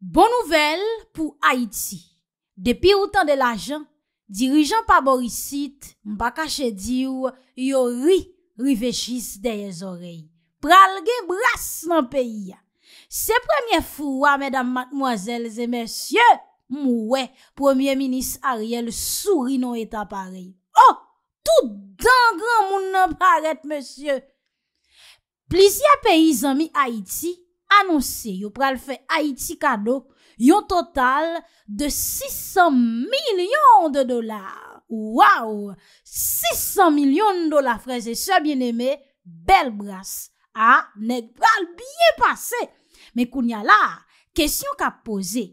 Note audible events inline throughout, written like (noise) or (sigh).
Bon nouvel pou Haïti Depi ou tan de la jan Dirijan pa borisit Mbakache di ou yo ri Rivechis de ye zorey Pral gen bras nan peyi Se premye fwa Medan madmoazel ze monsye Mwe, premye Minis Ariel souri non etan parey Oh, tout Dan gran moun nan paret monsye Plisye peyi Zanmi Haïti Anonsi yo pral fè Haiti Kado yon total de 600 milyon de dolar. Waw, 600 milyon de dolar freze. Se bien eme, bel bras. Ha, nek pral biye pase. Me koun ya la, kesyon ka pose.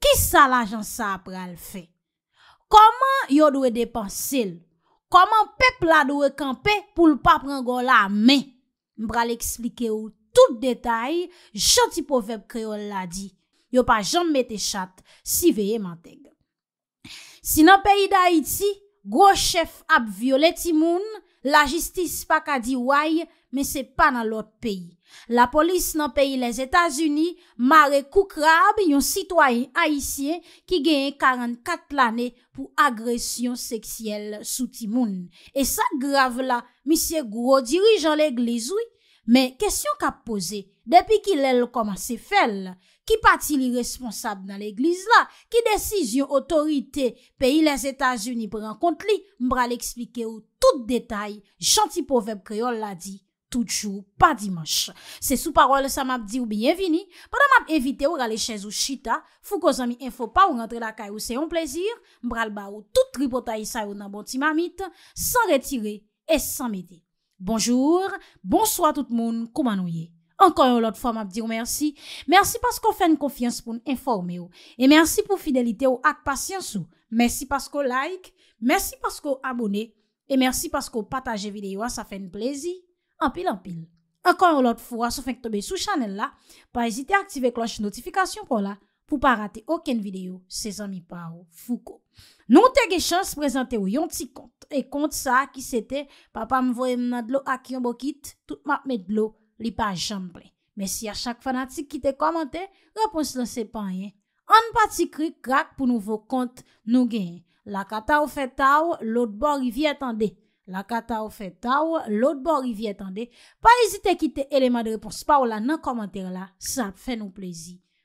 Ki sa la jan sa pral fè? Koman yo dwe depansil? Koman pep la dwe kampe pou l pa prangon la? Me pral explike ou. Tout detay, janti poveb kreol la di. Yo pa janmete chat, si veye manteg. Si nan peyi da iti, gro chef ap viole timoun, la jistis pa ka di waye, men se pa nan lot peyi. La polis nan peyi les Etats-Unis, mare koukrab, yon sitwoyen Haitien ki genye 44 lane pou agresyon seksyel sou timoun. E sa grav la, misye gro dirijan le glezoui, Men, kesyon ka pose, depi ki lèl koman se fèl, ki pati li responsab nan l'Eglise la, ki desiz yon otorite peyi les Etats-Unis pran kont li, mbra li eksplike ou tout detay, janti poveb kreol la di, toutjou, pa dimanche. Se sou parol sa map di ou bienvini, padan map evite ou rale chèz ou chita, fou ko zami enfo pa ou rentre la kay ou se yon plezir, mbral ba ou tout ripotay sa ou nan boti mamit, san retire et san mède. Bonjour, bonsoit tout moun, koumanouye. Ankon yon lot fwa m ap diyon mersi. Mersi paskou fèn konfians pou n'informe yo. E mersi pou fidelite yo ak pasyansou. Mersi paskou like, mersi paskou abone. E mersi paskou pataje videyo asafèn plezi. Anpil, anpil. Ankon yon lot fwa sou fèn ktebe sou chanel la. Pa esite aktive kloche notifikasyon pou la. pou pa rate oken videyo se zan mi pa ou fuko. Nou te ge chans prezante ou yon ti kont, e kont sa ki sete, papa m voye m nan dlo ak yon bokit, tout ma m med dlo li pa jambre. Men si ya chak fanatik ki te komante, reponsi nan se panye. An pa ti kri krak pou nou vo kont nou genye. La kata ou fe ta ou, lout bor yi vi etande. La kata ou fe ta ou, lout bor yi vi etande. Pa ezite ki te eleman de reponsi pa ou la nan komante la, sa fè nou plezi.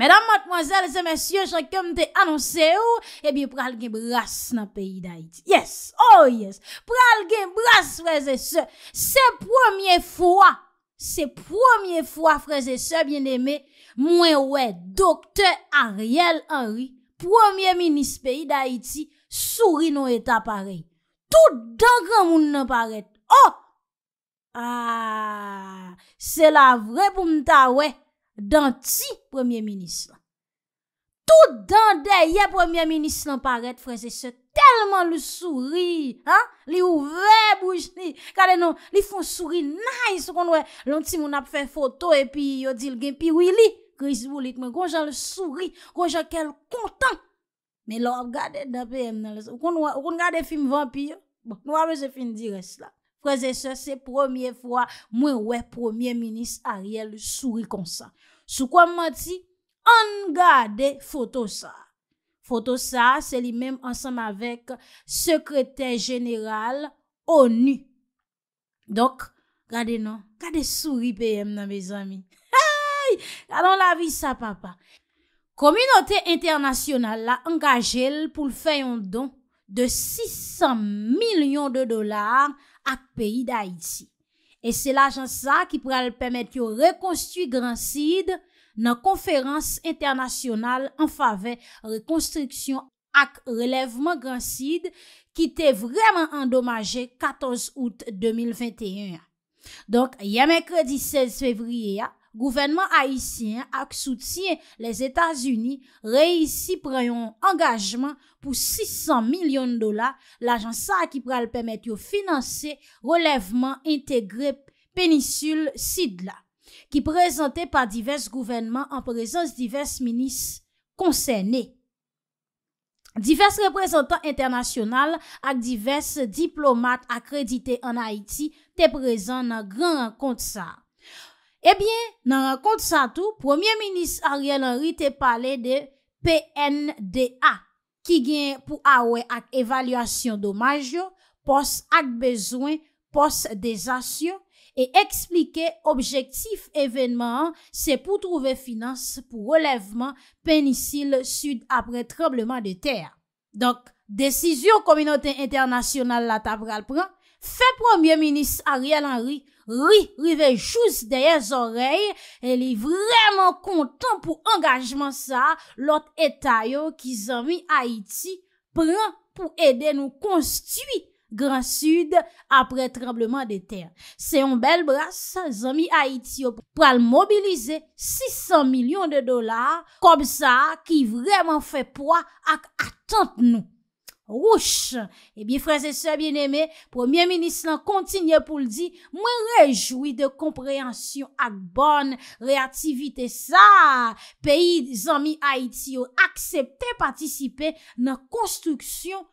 Mèdam matmwazèl, zè mèsyò, chè kèm te anonsè ou, e bi pral gen bras nan peyi d'Haïti. Yes, oh yes, pral gen bras, frèzè sè. Se promye fwa, se promye fwa, frèzè sè, bien dèmè, mwen wè, doktè Ariel Henry, promye minis peyi d'Haïti, souri nou et apare. Tout dan gran moun nan pare. Oh, ah, se la vre pou mta wè, Dan ti premier minis la. Tout dan non, bon, de, ye premier minis lan paret, freze se, telman le souri, ha, li ouve boujni, kade nou, li fon souri nice, kon wè, lonti moun ap fè foto, epi yodil gen, epi wili, kriz boulik, mwen konjan le souri, konjan kel kontan, me lo avgade dapèm nan le sou, konwè, konwè fèm vampi, mwen wè fèm dire s'la, freze se, se premier fwa, mwen wè premier minis, a rye le souri konsa, Sou kwa mwen ti, an gade Fotosa. Fotosa, se li menm ansam avek sekretej general ONU. Dok, gade nan, kade souri peyem nan bezami. Hay, gadan la vi sa papa. Komunote internasyonal la angaje pou l feyon don de 600 milyon de dolar ak peyi da iti. E se la jan sa ki pral pemet yo rekonstruy Gran Cid nan konferans internasyonal an fave rekonstriksyon ak relevman Gran Cid ki te vreman endomaje 14 out 2021. Donk, ya mekredi 16 fevriye ya. Gouvenman Haitien ak soutien les Etats-Unis reisi preyon angajman pou 600 milyon dola l'agenca akipre al pemet yo finanse releveman integre penisul Sidla ki prezante pa divers gouvenman an prezance divers minis konsene. Divers reprezentant internasyonal ak divers diplomat akredite an Haiti te prezante nan gran rakont sa. Ebyen, eh nan rakont sa tou, Premier Ministre Ariel Henry te pale de PNDA ki gen pou awe ak evalyasyon do majo, pos ak bezwen, pos dezasyon e eksplike objektif evenman an se pou trouve finanse pou relevman penisil sud apre trembleman de ter. Donk, desizyon Komunote Internasyonal la tabral pran, fe Premier Ministre Ariel Henry Ri, rivejous deye zorey, el li vreman kontan pou engajman sa lot etay yo ki zami Haiti pran pou ede nou konstui Gran Sud apre trembleman de ter. Se yon bel bras, zami Haiti yo pran mobilize 600 milyon de dolar, kob sa ki vreman fe pwa ak atant nou. Rouche, ebi freze se bieneme, Premier Ministre lan kontinye pou ldi, mwen rejoui de kompreansyon ak bon reaktivite sa. Peyi zami Haitio aksepte patisipe nan konstruksyon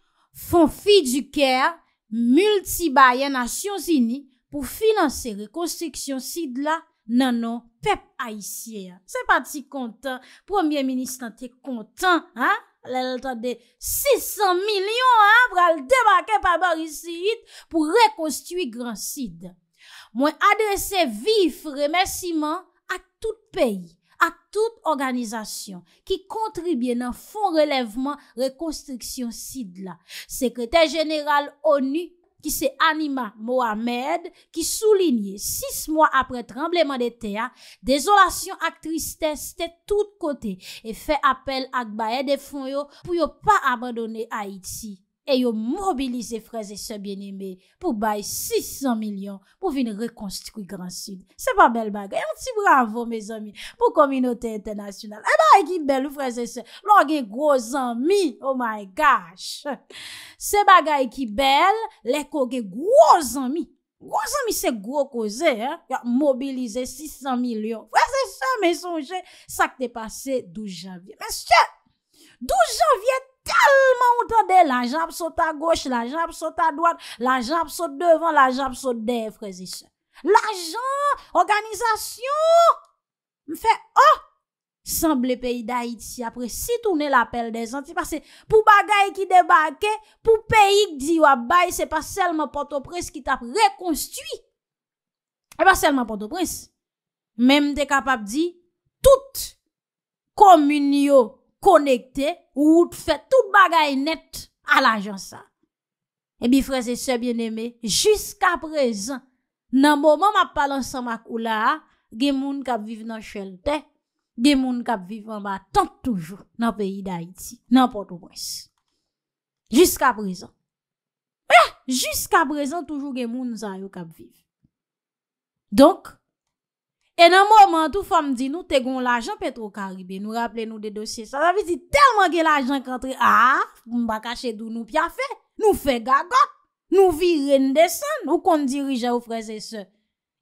fonfi du kèr multibayen asyon zini pou finanse rekonstruksyon si dla nanon pep Haitie. Se pati kontan, Premier Ministre lan te kontan, ha? 600 milyon avre al debake pa bari Sid pou rekonstrui gran Sid. Mwen adrese vif remesiman a tout peyi, a tout organizasyon ki kontribye nan fon relevman rekonstruksyon Sid la. Sekretèr jeneral ONU Ki se anima Mohamed ki soulinye 6 mwa apre trembleman de teya, dezolasyon ak tristeste tout kote e fe apel ak bae defon yo pou yo pa abandone Haiti. E yo mobilize freze se bien ime pou bay 600 milyon pou vin rekonstitui Grand Sud. Se pa bel bagay. E yon ti bravo me zomi pou kominote internasyonal. E eh bagay ki bel freze se. Lo ge gro zami. Oh my gosh. Se bagay ki bel, leko ge gro zami. Gro zami se gro koze. Yo mobilize 600 milyon. We se se me sonje sakte pase 12 janvye. Men se che 12 janvye. Talman ou tande la jap sot a goch, la jap sot a doak, la jap sot devan, la jap sot defrezishan. La jan, organizasyon, mfe oh, sanble peyi da iti apre si toune la pel de zanti. Parse pou bagay ki debake, pou peyi ki di wabay, se pa selman portopres ki tap rekonstui. E pa selman portopres, menm te kapap di, tout, komunyo, konekte, wout fè, tout bagay net al ajan sa. E bi frese se bien eme, jiska prezan, nan mouman ma palan sa makou la, gen moun kap viv nan chelte, gen moun kap viv an ba tantoujou nan peyi da iti, nan potou mwese. Jiska prezan. Eh! Jiska prezan toujou gen moun zan yo kap viv. Donk, E nan mouman tou fam di nou te goun l'ajan petro karibè. Nou rappele nou de dosye. Sa zanvi si terman gen l'ajan kante. A, ah, mba kache doun nou pya fe. Nou fe gaga. Nou vi rendesan. Ou kon dirije ou frese se.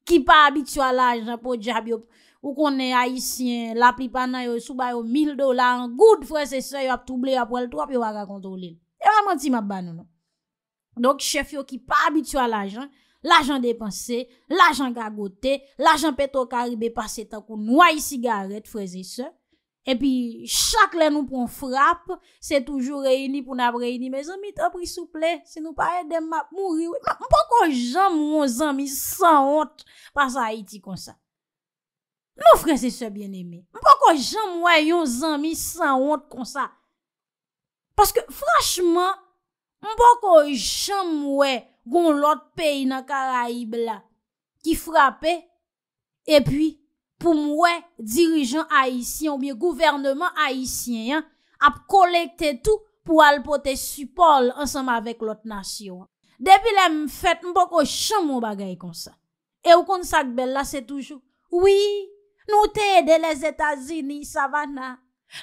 Ki pa abitua l'ajan pou di abyop. Ou kon e haisyen. La pripana yo sou bayo mil dolan. Goud frese se yo ap tuble yo ap wale to ap yo waga kontrolil. E waman ti mba banou nou. Non. Donk chef yo ki pa abitua l'ajan. L'ajan depanse, l'ajan gagote, l'ajan peto karibe pase tan kon noye sigaret freze se. E pi chak le nou pon frap, se toujou reyini pou nab reyini. Me zan mi te pri souple, se nou pare dem map mouri. Mpo ko jan mwen zan mi san honte pa sa Haiti kon sa. Nou freze se bien eme. Mpo ko jan mwen yon zan mi san honte kon sa. Paske frachman, mpo ko jan mwen... Gon lot peyi nan karaib la. Ki frape. E pi pou mwen dirijan haisyen. Ou biye gouvernement haisyen. Ape kolekte tou pou alpote supol. Ansama vek lot nasyon. Depi lem fèt mpoko chanmou bagay kon sa. E ou kon sakbella se toujou. Oui. Nou te ede les Etats-Unis sa vana.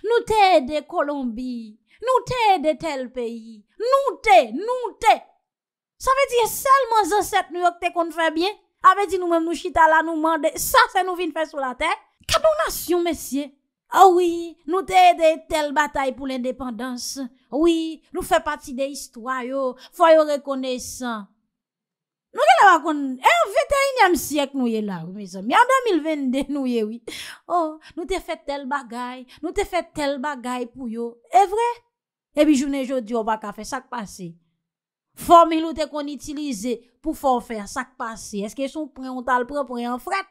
Nou te ede Kolombie. Nou te ede tel peyi. Nou te, nou te. Sa ve diye selman zanset nou yo kte kon fè bie? A ve di nou men mou chitala nou mande. Sa se nou vin fè sou la tè? Kado nasyon, mesye? A wii, nou te ede tel batay pou l'independans. A wii, nou fè pati de histwa yo. Oh, Fwa yo rekone san. Nou ke la bakon? E yon 21 yam siyek nou ye la. Mi a 2020 nou ye wii. Oh, nou te fè tel bagay. Nou te fè tel bagay pou yo. E vre? E bi jounen jodi yo baka fè sak pasi. Formilote kon itilize pou forfer sakpase. Eske sou preontal propre en fret?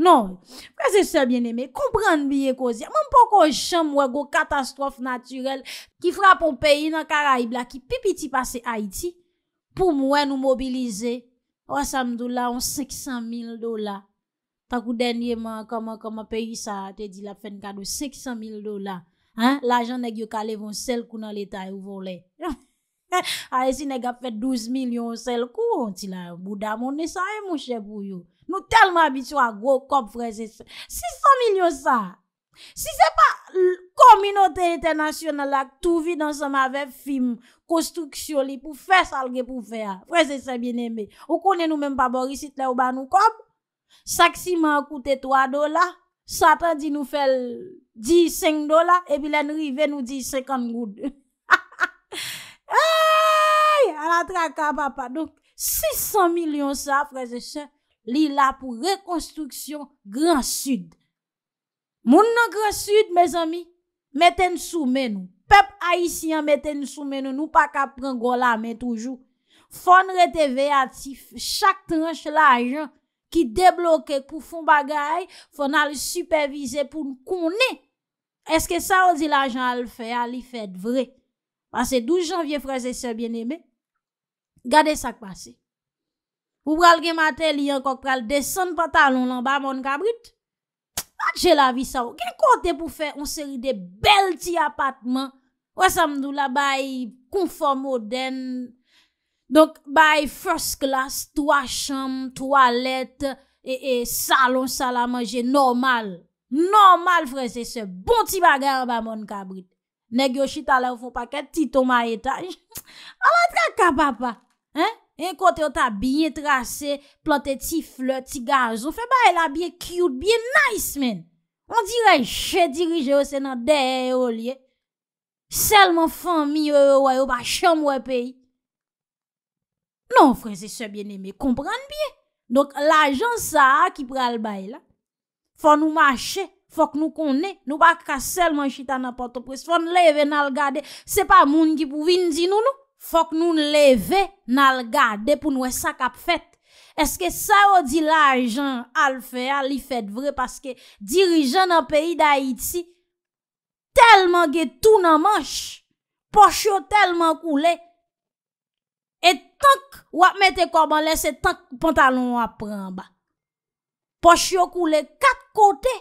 Non, prezese bieneme, komprende biye kozi. Mwen pokon chan mwen go katastrofe naturel ki frapon peyi nan karaib la ki pipiti pase Haiti pou mwen nou mobilize. O samdou la, on 500.000 dola. Takou denye man, kama kama peyi sa, te di la pen kado, 500.000 dola. Lajan negyo kalevon sel kou nan letay ou volen. Yon. A (laughs) esi neg ap fet 12 milyon sel kou Ou ti la bouda mounen sa e mouche pou yo Nou telman abitou a gro kop freze se 600 milyon sa Si se pa Komunote internasyonel ak Touvi dansa ma vep film Konstruksyon li pou fe salge pou fe a Freze se binembe Ou konen nou menm pa borisit le ou ban nou kop Saksi man akoute 3 dola Satan di nou fel 10-5 dola E bilen rive nou di 50 dola la traka papadouk. 600 milyon sa, freze se, li la pou rekonstruksyon Gran Sud. Moun nan Gran Sud, me zami, meten soumen nou. Pep Aisyen meten soumen nou, nou pa kap prangola, men toujou. Fon rete vey atif, chak tranche la ajan ki deblokè pou fon bagay, fon al supervise pou nou konè. Eske sa ou di la ajan al fè, al li fèd vre. Pase 12 janvye, freze se, bien eme, Gade sak pase. Ou pral gen mate li an kok pral desan patalon lan ba moun kabrit. Pat jè la vi sa ou. Gen kote pou fe, on seri de bel ti apatman. Wè samdou la bay konfor moden. Donk bay first class, toa chanm, toalet, e, e salon salamanje normal. Normal frè, se bon ti bagar ba moun kabrit. Negyo chita la ou foun paket, titou ma etaj. Awa tra kapapa. En kote yo ta biye trase, plote ti flote, ti gazou, fe baye la biye cute, biye nice men. On dire che dirije yo se nan deye olye. Selman fan mi yo yo yo yo pa chanmwe peyi. Non franse se biye neme, kompran biye. Donk la jan sa ki pral baye la. Fon nou mache, fok nou kone, nou bak ka selman chita nan potopres, fon leve nan lgade. Se pa moun ki pou vin di nou nou. Fok nou le ve nan al gade pou nou e sak ap fet. Eske sa yo di la ajan al fe, al li fet vre, paske dirijan nan peyi da Haiti, telman ge tou nan manch, poch yo telman koule, e tank wap mette koman lese tank pantalon wap pran ba. Poch yo koule kat kote,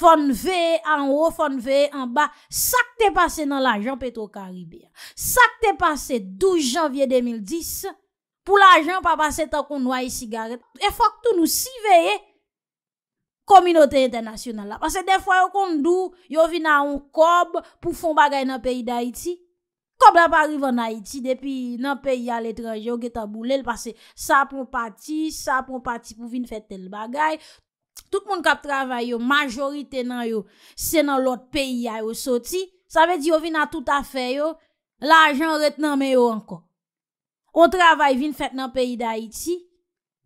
Fon veye an ou, fon veye an ba, sak te pase nan l'ajan peto karibè. Sak te pase 12 janvye 2010, pou l'ajan pa pase tan kon noye sigaret. E fok tou nou si veye, kominote internasyonan la. Pase defwa yon kon dou, yon vi nan un kob pou fon bagay nan peyi d'Haïti. Kob la pa rive nan Haïti, depi nan peyi al etranjè ou geta boule, l'pase sa pou pati, sa pou pati pou vin fè tel bagay. Tout moun kap travay yo, majorite nan yo, se nan lot peyi a yo soti, sa ve di yo vi nan tout afe yo, la ajan retenan me yo ankon. On travay vin fet nan peyi da iti,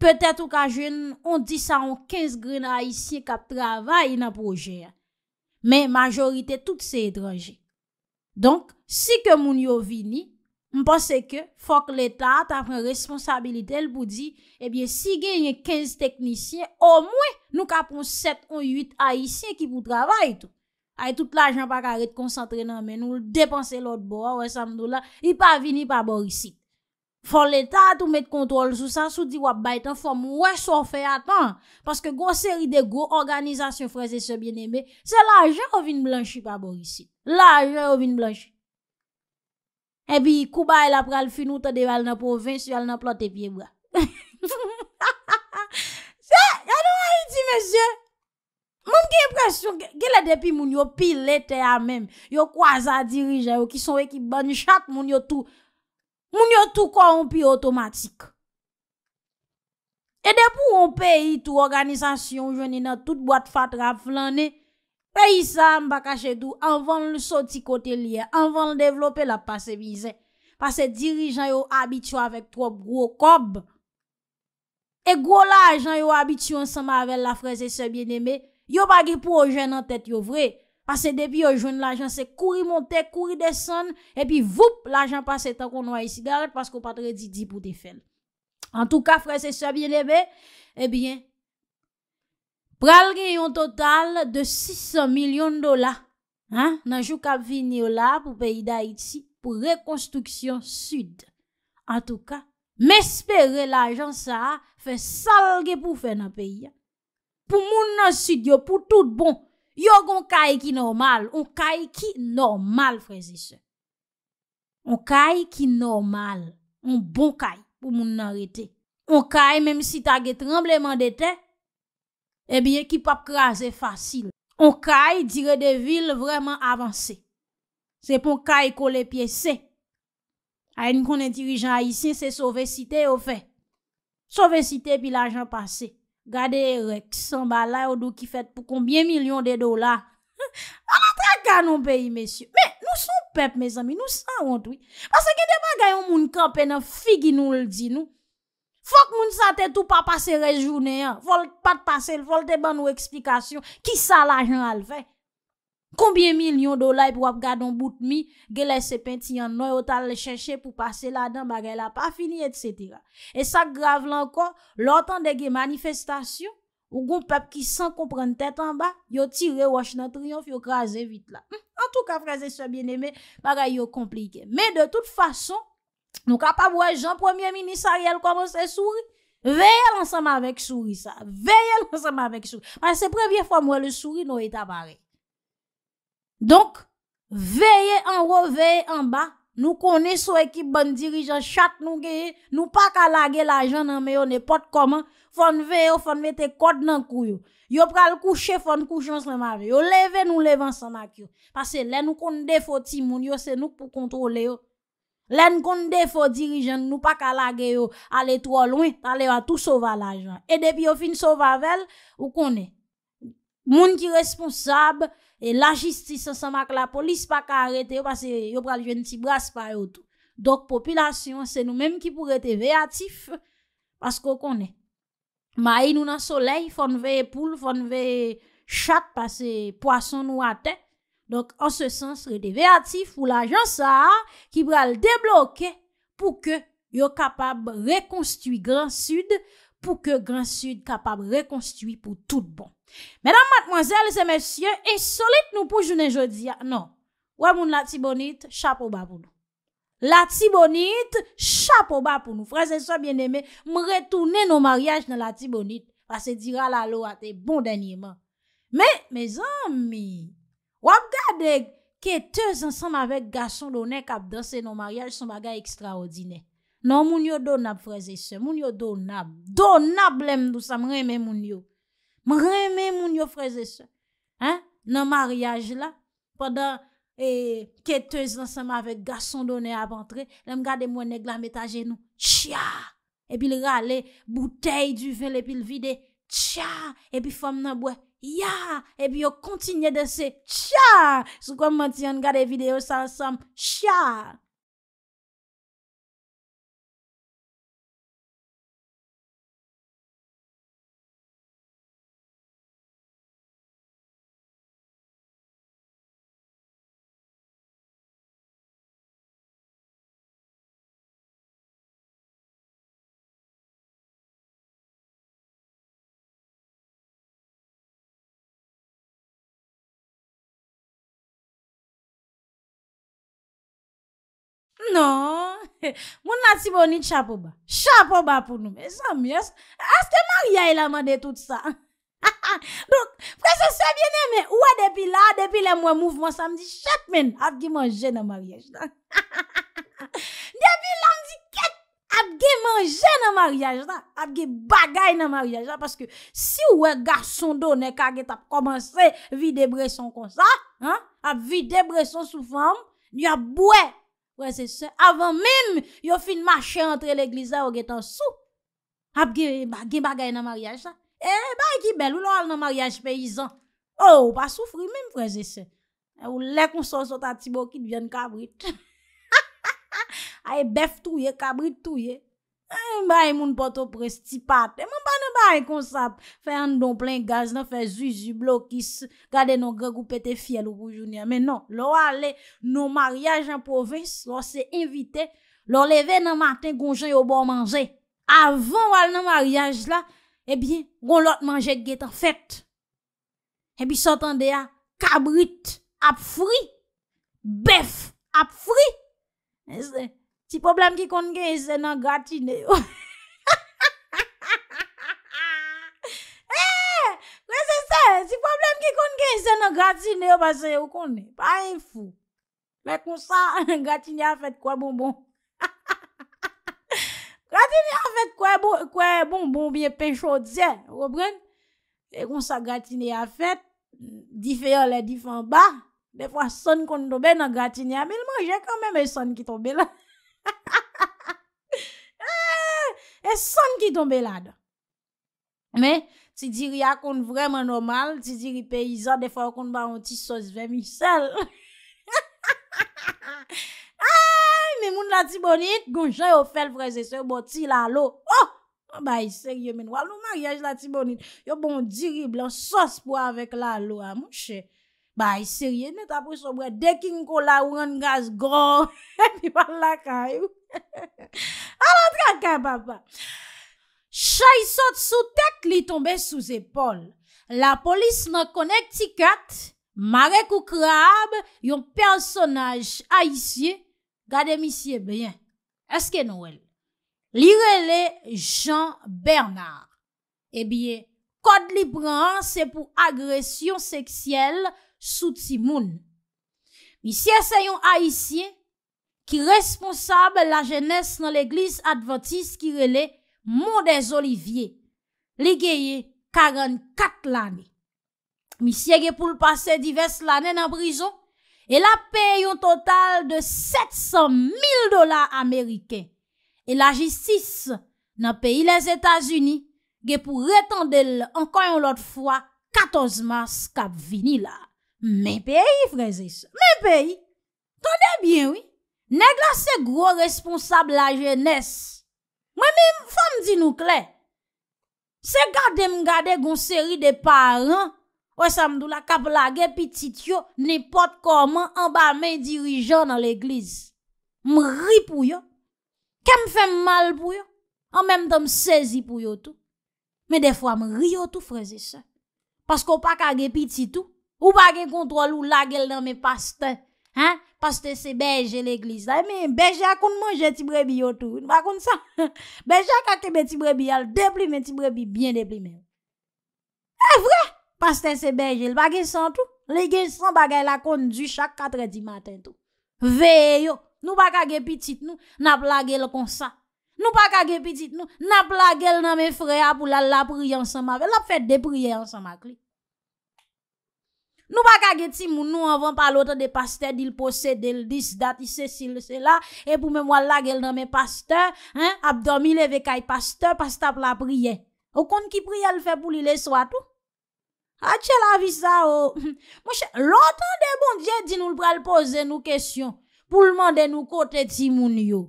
petet ou ka jen, on di sa, on 15 gren a iti kap travay nan proje ya. Men, majorite tout se etranje. Donk, si ke moun yo vi ni, Mponsè ke, fòk l'Etat ta fwen responsabilite l pou di, ebyen si genye 15 teknisyen, o mwen nou kapon 7 ou 8 aisyen ki pou travay tou. Ay tout l'ajan pa karet koncentre nan men, nou l depanse l ot bo, wè samdou la, i pa vini pa bor isi. Fòk l'Etat tou met kontrol sou sa, sou di wap baytan, fòm wè sou fè atan. Paske gò seri de gò, organizasyon fwè se se bienembe, se la jè ou vin blanchi pa bor isi. La jè ou vin blanchi. E bi kouba e la pral finouta deval na provinsyon al nan plot epi ebra. Se, yadou an iti mesye? Moun ki epresyon, kele depi moun yo pil lete a menm? Yo kwa za dirijen yo ki son ekip banj chak moun yo tou, moun yo tou kwa an pi otomatik. E depi ou an pe itou, organizasyon jwenni nan tout boat fatrap flan ne, Pe yisa m baka chedou, anvan l sou ti kote liye, anvan l devlope la pase vize. Pase dirijan yo abityo avek trob gro kob. E gro la jan yo abityo ansema avek la freze se bieneme, yo bagi pou ou jen an tete yo vre. Pase debi ou jen la jan se kouri monte, kouri deson, epi voup la jan pase tan konwa yi sigaret pasko patre didi pou defen. En tou ka freze se bieneme, ebyen, eh Pral gen yon total de 600 milyon dola. Nanjou kap vini yon la pou peyi da iti pou rekonstruksyon sud. An tou ka, mespere la ajan sa a fe sal gen pou fe nan peyi. Pou moun nan sud yo, pou tout bon. Yo goun kay ki normal, ou kay ki normal frezi se. Ou kay ki normal, ou bon kay pou moun nan rete. Ou kay menm si ta ge trembleman de tey. Ebyen eh ki pap kras e fasil. On kay dire ah, de vil vreman avanse. Se pon kay kole pi ese. Ayen konen dirijan a yisin se sove site yo fe. Sove site pi la jan pase. Gade rek, san balay, o do ki fet pou konbyen milyon de dola. An an traganon peyi, mesye. Men, nou son pep, mes ami, nou son ontoui. Pase ke deba gayon moun kapen an figi nou l di nou. Fok moun sa te tou pa pase rejounen an. Fok pa te pase, fok te ban nou eksplikasyon. Ki sa la jan al fe? Koubyen milyon dolay pou ap gadan bout mi, ge lese penti yon noy otal le cheshe pou pase la dan, bagay la pa fini, et setira. E sa grav lan kon, lortan de ge manifestasyon, ou goun pep ki san komprene tetan ba, yo tire wach nan triyonf, yo kraze vit la. En hm, tou ka fraze se bieneme, bagay yo komplike. Me de tout fason, Nou ka pa vwe jan premier minisaryel koman se souri, veye lansanman vek souri sa, veye lansanman vek souri. Pan se prevye fwa mwen le souri nou et apare. Donk, veye anro, veye anba, nou kone sou ekip ban dirijan, chat nou geye, nou pa kalage la jan nan meyo, ne pot koman, fon veyo, fon mette kod nan kouyo. Yo pral kouche, fon kouche lansanman veyo, leve nou leve lansanman kiyo. Pase le nou kon defo timoun, yo se nou pou kontrole yo. Len kon defo dirijan nou pa kalage yo ale tro lwen, tale yo a tou sova la jan. E depi yo fin sova vel, ou konen? Moun ki responsab, la jistis an san mak la polis pa ka arete yo, pase yo pral jwen ti bras pa yo tou. Dok, popilasyon se nou menm ki pou rete veyatif, paske ou konen. Ma yi nou nan soley, fon vey pou, fon vey chat, pase poason nou aten. Donk, an se sens rete ve atif ou la jansar ki bral deblokke pou ke yo kapab rekonstuit Gran Sud pou ke Gran Sud kapab rekonstuit pou tout bon. Medan matmwazel se mesye, e solit nou pou jounen jodia. Ah, non, waboun la tibonit, chapo ba pou nou. La tibonit, chapo ba pou nou. Fransè so bien eme, m retounen nou mariage nan la tibonit. Fase diral alo ate, bon denye man. Me, me zan mi... Wap gade ketez ansanm avek gason donen kap danse nou mariage son bagay ekstraordine. Non moun yo donab freze se, moun yo donab, donab lem nou sa mremen moun yo. Mremen moun yo freze se. Nan mariage la, padan e, ketez ansanm avek gason donen ap antre, lem gade mwen nek la metaje nou, tchia. Epi li rale, boutei du vel epi li vide, tchia. Epi fom nan bwe. Ya, ebi yo kontinye de se. Tcha! Soukwa mwantiyon gade video sa asam. Tcha! Non, (laughs) moun nati boni tchapo ba. Tchapo ba pou nou. E sa mi, as te maryay la man de tout sa. Don, prese se (laughs) biene men, ouwe depi la, depi le mwen mouvman, sa m di chet men, ap ge manje nan maryaj. Depi lan di ket, ap ge manje nan maryaj. Ap ge bagay nan maryaj. Paske si ouwe garson do ne kage ta komanse, vi debreson kon sa, ap vi debreson soufam, ni ap bwe mwen. Prese se, avan menm yo fin mache entre l'egliza ou getan sou. Hap ge bagay nan maryaj sa. E, eh, bagay ki bel, ou lò al nan maryaj peyizan. Oh, ou, pa soufri menm prese se. Eh, ou lek ou son sota tibokit vyen kabrit. A e (laughs) bef touye, kabrit touye. Mbaye eh, moun pato prestipate, eh, mbaye mbaye konsap, fè an don plen gaz nan, fè zwi zwi blokis, gade nan gregou pete fiel ou vou jounia. Ah, men nan, lor ale nan maryaj an provins, lor se invite, lor leve nan maten goun jen yo bon manje. Avan wale nan maryaj la, ebi, eh goun lot manje gwen tan fèt. Ebi sotan deya, kabrit ap fri, bef ap fri. Eze. Si problem ki kon gen, se nan gatine yo. Kwen (laughs) eh, se se, si problem ki kon gen, se nan gatine yo, basen yo kon, pa yon fou. Mwen kon sa, (laughs) gatine a fet kwa bonbon. (laughs) Gatine a fet kwa bonbon, biye pechot zyen, obren. Mwen kon sa, gatine a fet, di feyo le, di feyo ba, de fwa son kon dobe nan gatine a bil, mwen jen kan mwen me son ki tobe la. (laughs) E son ki tombe lade. Me, ti diri akoun vreman nomal, ti diri peyizan defa akoun ba an ti sos vemi sel. Me moun la ti bonit, goun jay ou fel preze se ou boti la lo. Oh, ba yi serye men wale nou maryaj la ti bonit. Yo bon diri blan sos pou avek la lo a mouche. Bay, se rye net apou sombre, dekin kou la ou an gaz gwa, (laughs) e mi wala kanyou. A la (laughs) tra kany papa. Chay sot sou tek li tombe sou zepol. La polis nan konek ti kat, mare kou krab, yon personaj a isye, gade mi isye byen. Eske nou el. Lire le Jean Bernard. E bie, kode li bran se pou agresyon seksyel Souti moun, misye se yon aisyen ki responsable la jenese nan l'Eglise Adventiste ki rele Mondez Olivier, li geye 44 lane. Misye ge pou l'pase divers lane nan brison, e la pe yon total de 700.000 dola Ameriken. E la jistis nan peyi les Etats-Unis ge pou retande l, ankan yon lot fwa, 14 mars kap vini la. Mè peyi freze se. Mè peyi. Tonè byen wè. Neg la se gro responsable la jènes. Mè mè fèm di nou kle. Se gade m gade goun seri de paran. Ouè samdou la kabla gè pitit yo. Nè pot koman an ba mè dirijan nan l'eglize. M rri pou yo. Kè m fèm mal pou yo. An mèm dòm sezi pou yo tou. Mè defwa m rri yo tou freze se. Pasko pa kage pitit yo. Ou pa gen kontrol ou la gel nan me pastan. Ha? Pastan se beje l'eglise. Ay men, beje akonde manje ti brebi yo tou. Nou akonde sa. (laughs) Beje akonde men ti brebi al. De pli men ti brebi, bien de pli men. Ha e vre? Pastan se beje. L'bagay san tou. L'bagay e san bagay la kondi chak katredi maten tou. Veyo. Nou pa kage pitit nou, nap la gel kon sa. Nou pa kage pitit nou, nap la gel nan me frey apou la la priy ansan ma. L'ap fete de priy ansan ma kli. Nou pa kage timoun nou anvan pa lotan de paste di l posede, l dis dati, se sil se la, e pou mè mwa l lage l nan mè pasteur, ap dormi le vekay pasteur, paste ap la priye. Ou kon ki priye l fe pou li leso atou? A tche la vi sa ou? (laughs) Mwen chè, lotan de bon diye di nou l pral pose nou kesyon, pou l mande nou kote timoun yo.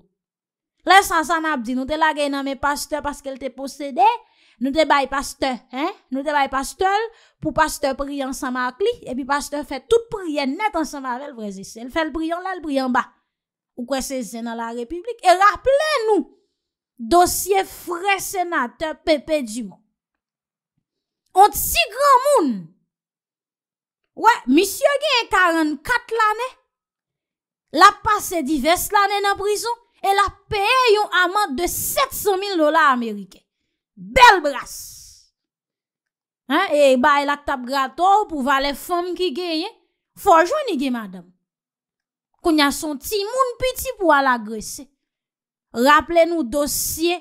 Lesan san ap di nou te lage nan mè pasteur paske l te posede, nou te bay pasteur, nou te bay pasteur, pou pastè prien sa ma akli, epi pastè fè tout prien net an sa ma avèl vrezi. Se l fè l prien lè, l prien ba. Ou kwen se zè nan la republik. E rappele nou, dosye fre senat pepe di moun. Ont si gran moun, wè, misye gen 44 l anè, la pase divers l anè nan prizon, e la peye yon amant de 700.000 lola amerike. Bel bras! E eh, bay lak tap grator pou va le fom ki geyen. Fonjou ni ge madam. Kou nya son timoun piti pou al agrese. Raple nou dosye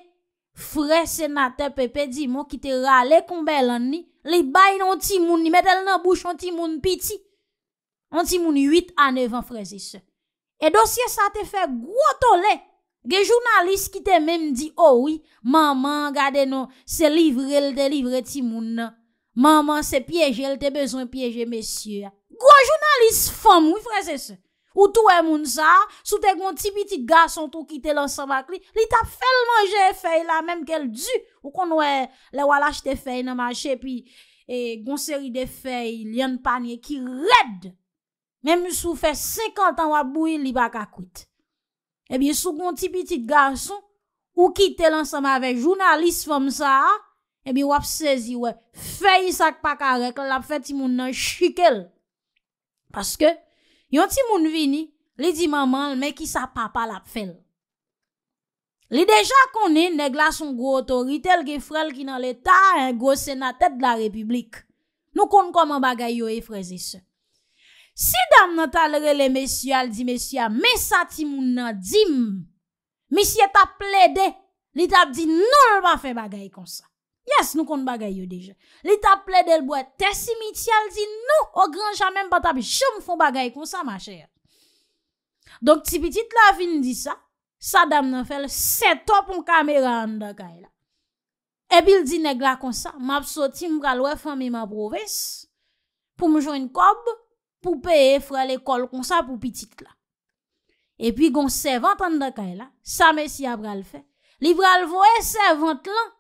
fre senate pepe di moun ki te rale kou belan ni. Li bay nou timoun ni metel nan bouchon timoun piti. Nou timoun 8 an evan frezise. E dosye sa te fe gwotole. Ge jounalist ki te menm di owi. Oh maman gade nou se livre li te livre timoun nan. Maman se pyeje, el te bezon pyeje, mesye. Gwa jounalist fom, wifre se se. Ou tou e moun sa, sou te goun tipiti gason tou kite lansan mak li, li tap fel manje e fey la, menm ke l du. Ou kon nou e le walache de fey nan manche, pi goun seri de fey, li an panye, ki red. Menm sou fey 50 an wap bouye li bak akout. Ebi sou goun tipiti gason, ou kite lansan mak vey jounalist fom sa a, Ebi wap sezi wè, fè yi sak pa karekl, l ap fè ti moun nan chikel. Paske, yon ti moun vini, li di maman, l men ki sa papa l ap fèl. Li deja konen, negla son gwo otori, tel ge frel ki nan le ta, en gwo sena tèt la republik. Nou konen koman bagay yo e frezi se. Si dam nan talre le mesya, li di mesya, me sa ti moun nan dim, misye ta ple de, li ta di nou l pa fè bagay kon sa. Yes, nou kon bagay yo deje. Li tap ple del bwe, tesi mi tial di nou, o gran jan men pata bi, jom fon bagay kon sa ma chere. Donk ti pitit la vin di sa, sa dam nan fel, setop m kamera an da kay e la. E bil di neg la kon sa, map soti m bralwe fwa mi m aproves, pou m joun kob, pou peye fra le kol kon sa pou pitit la. E pi gon se vant an da kay e la, sa mesi ap bral fe. Li bral vwe se vant lan,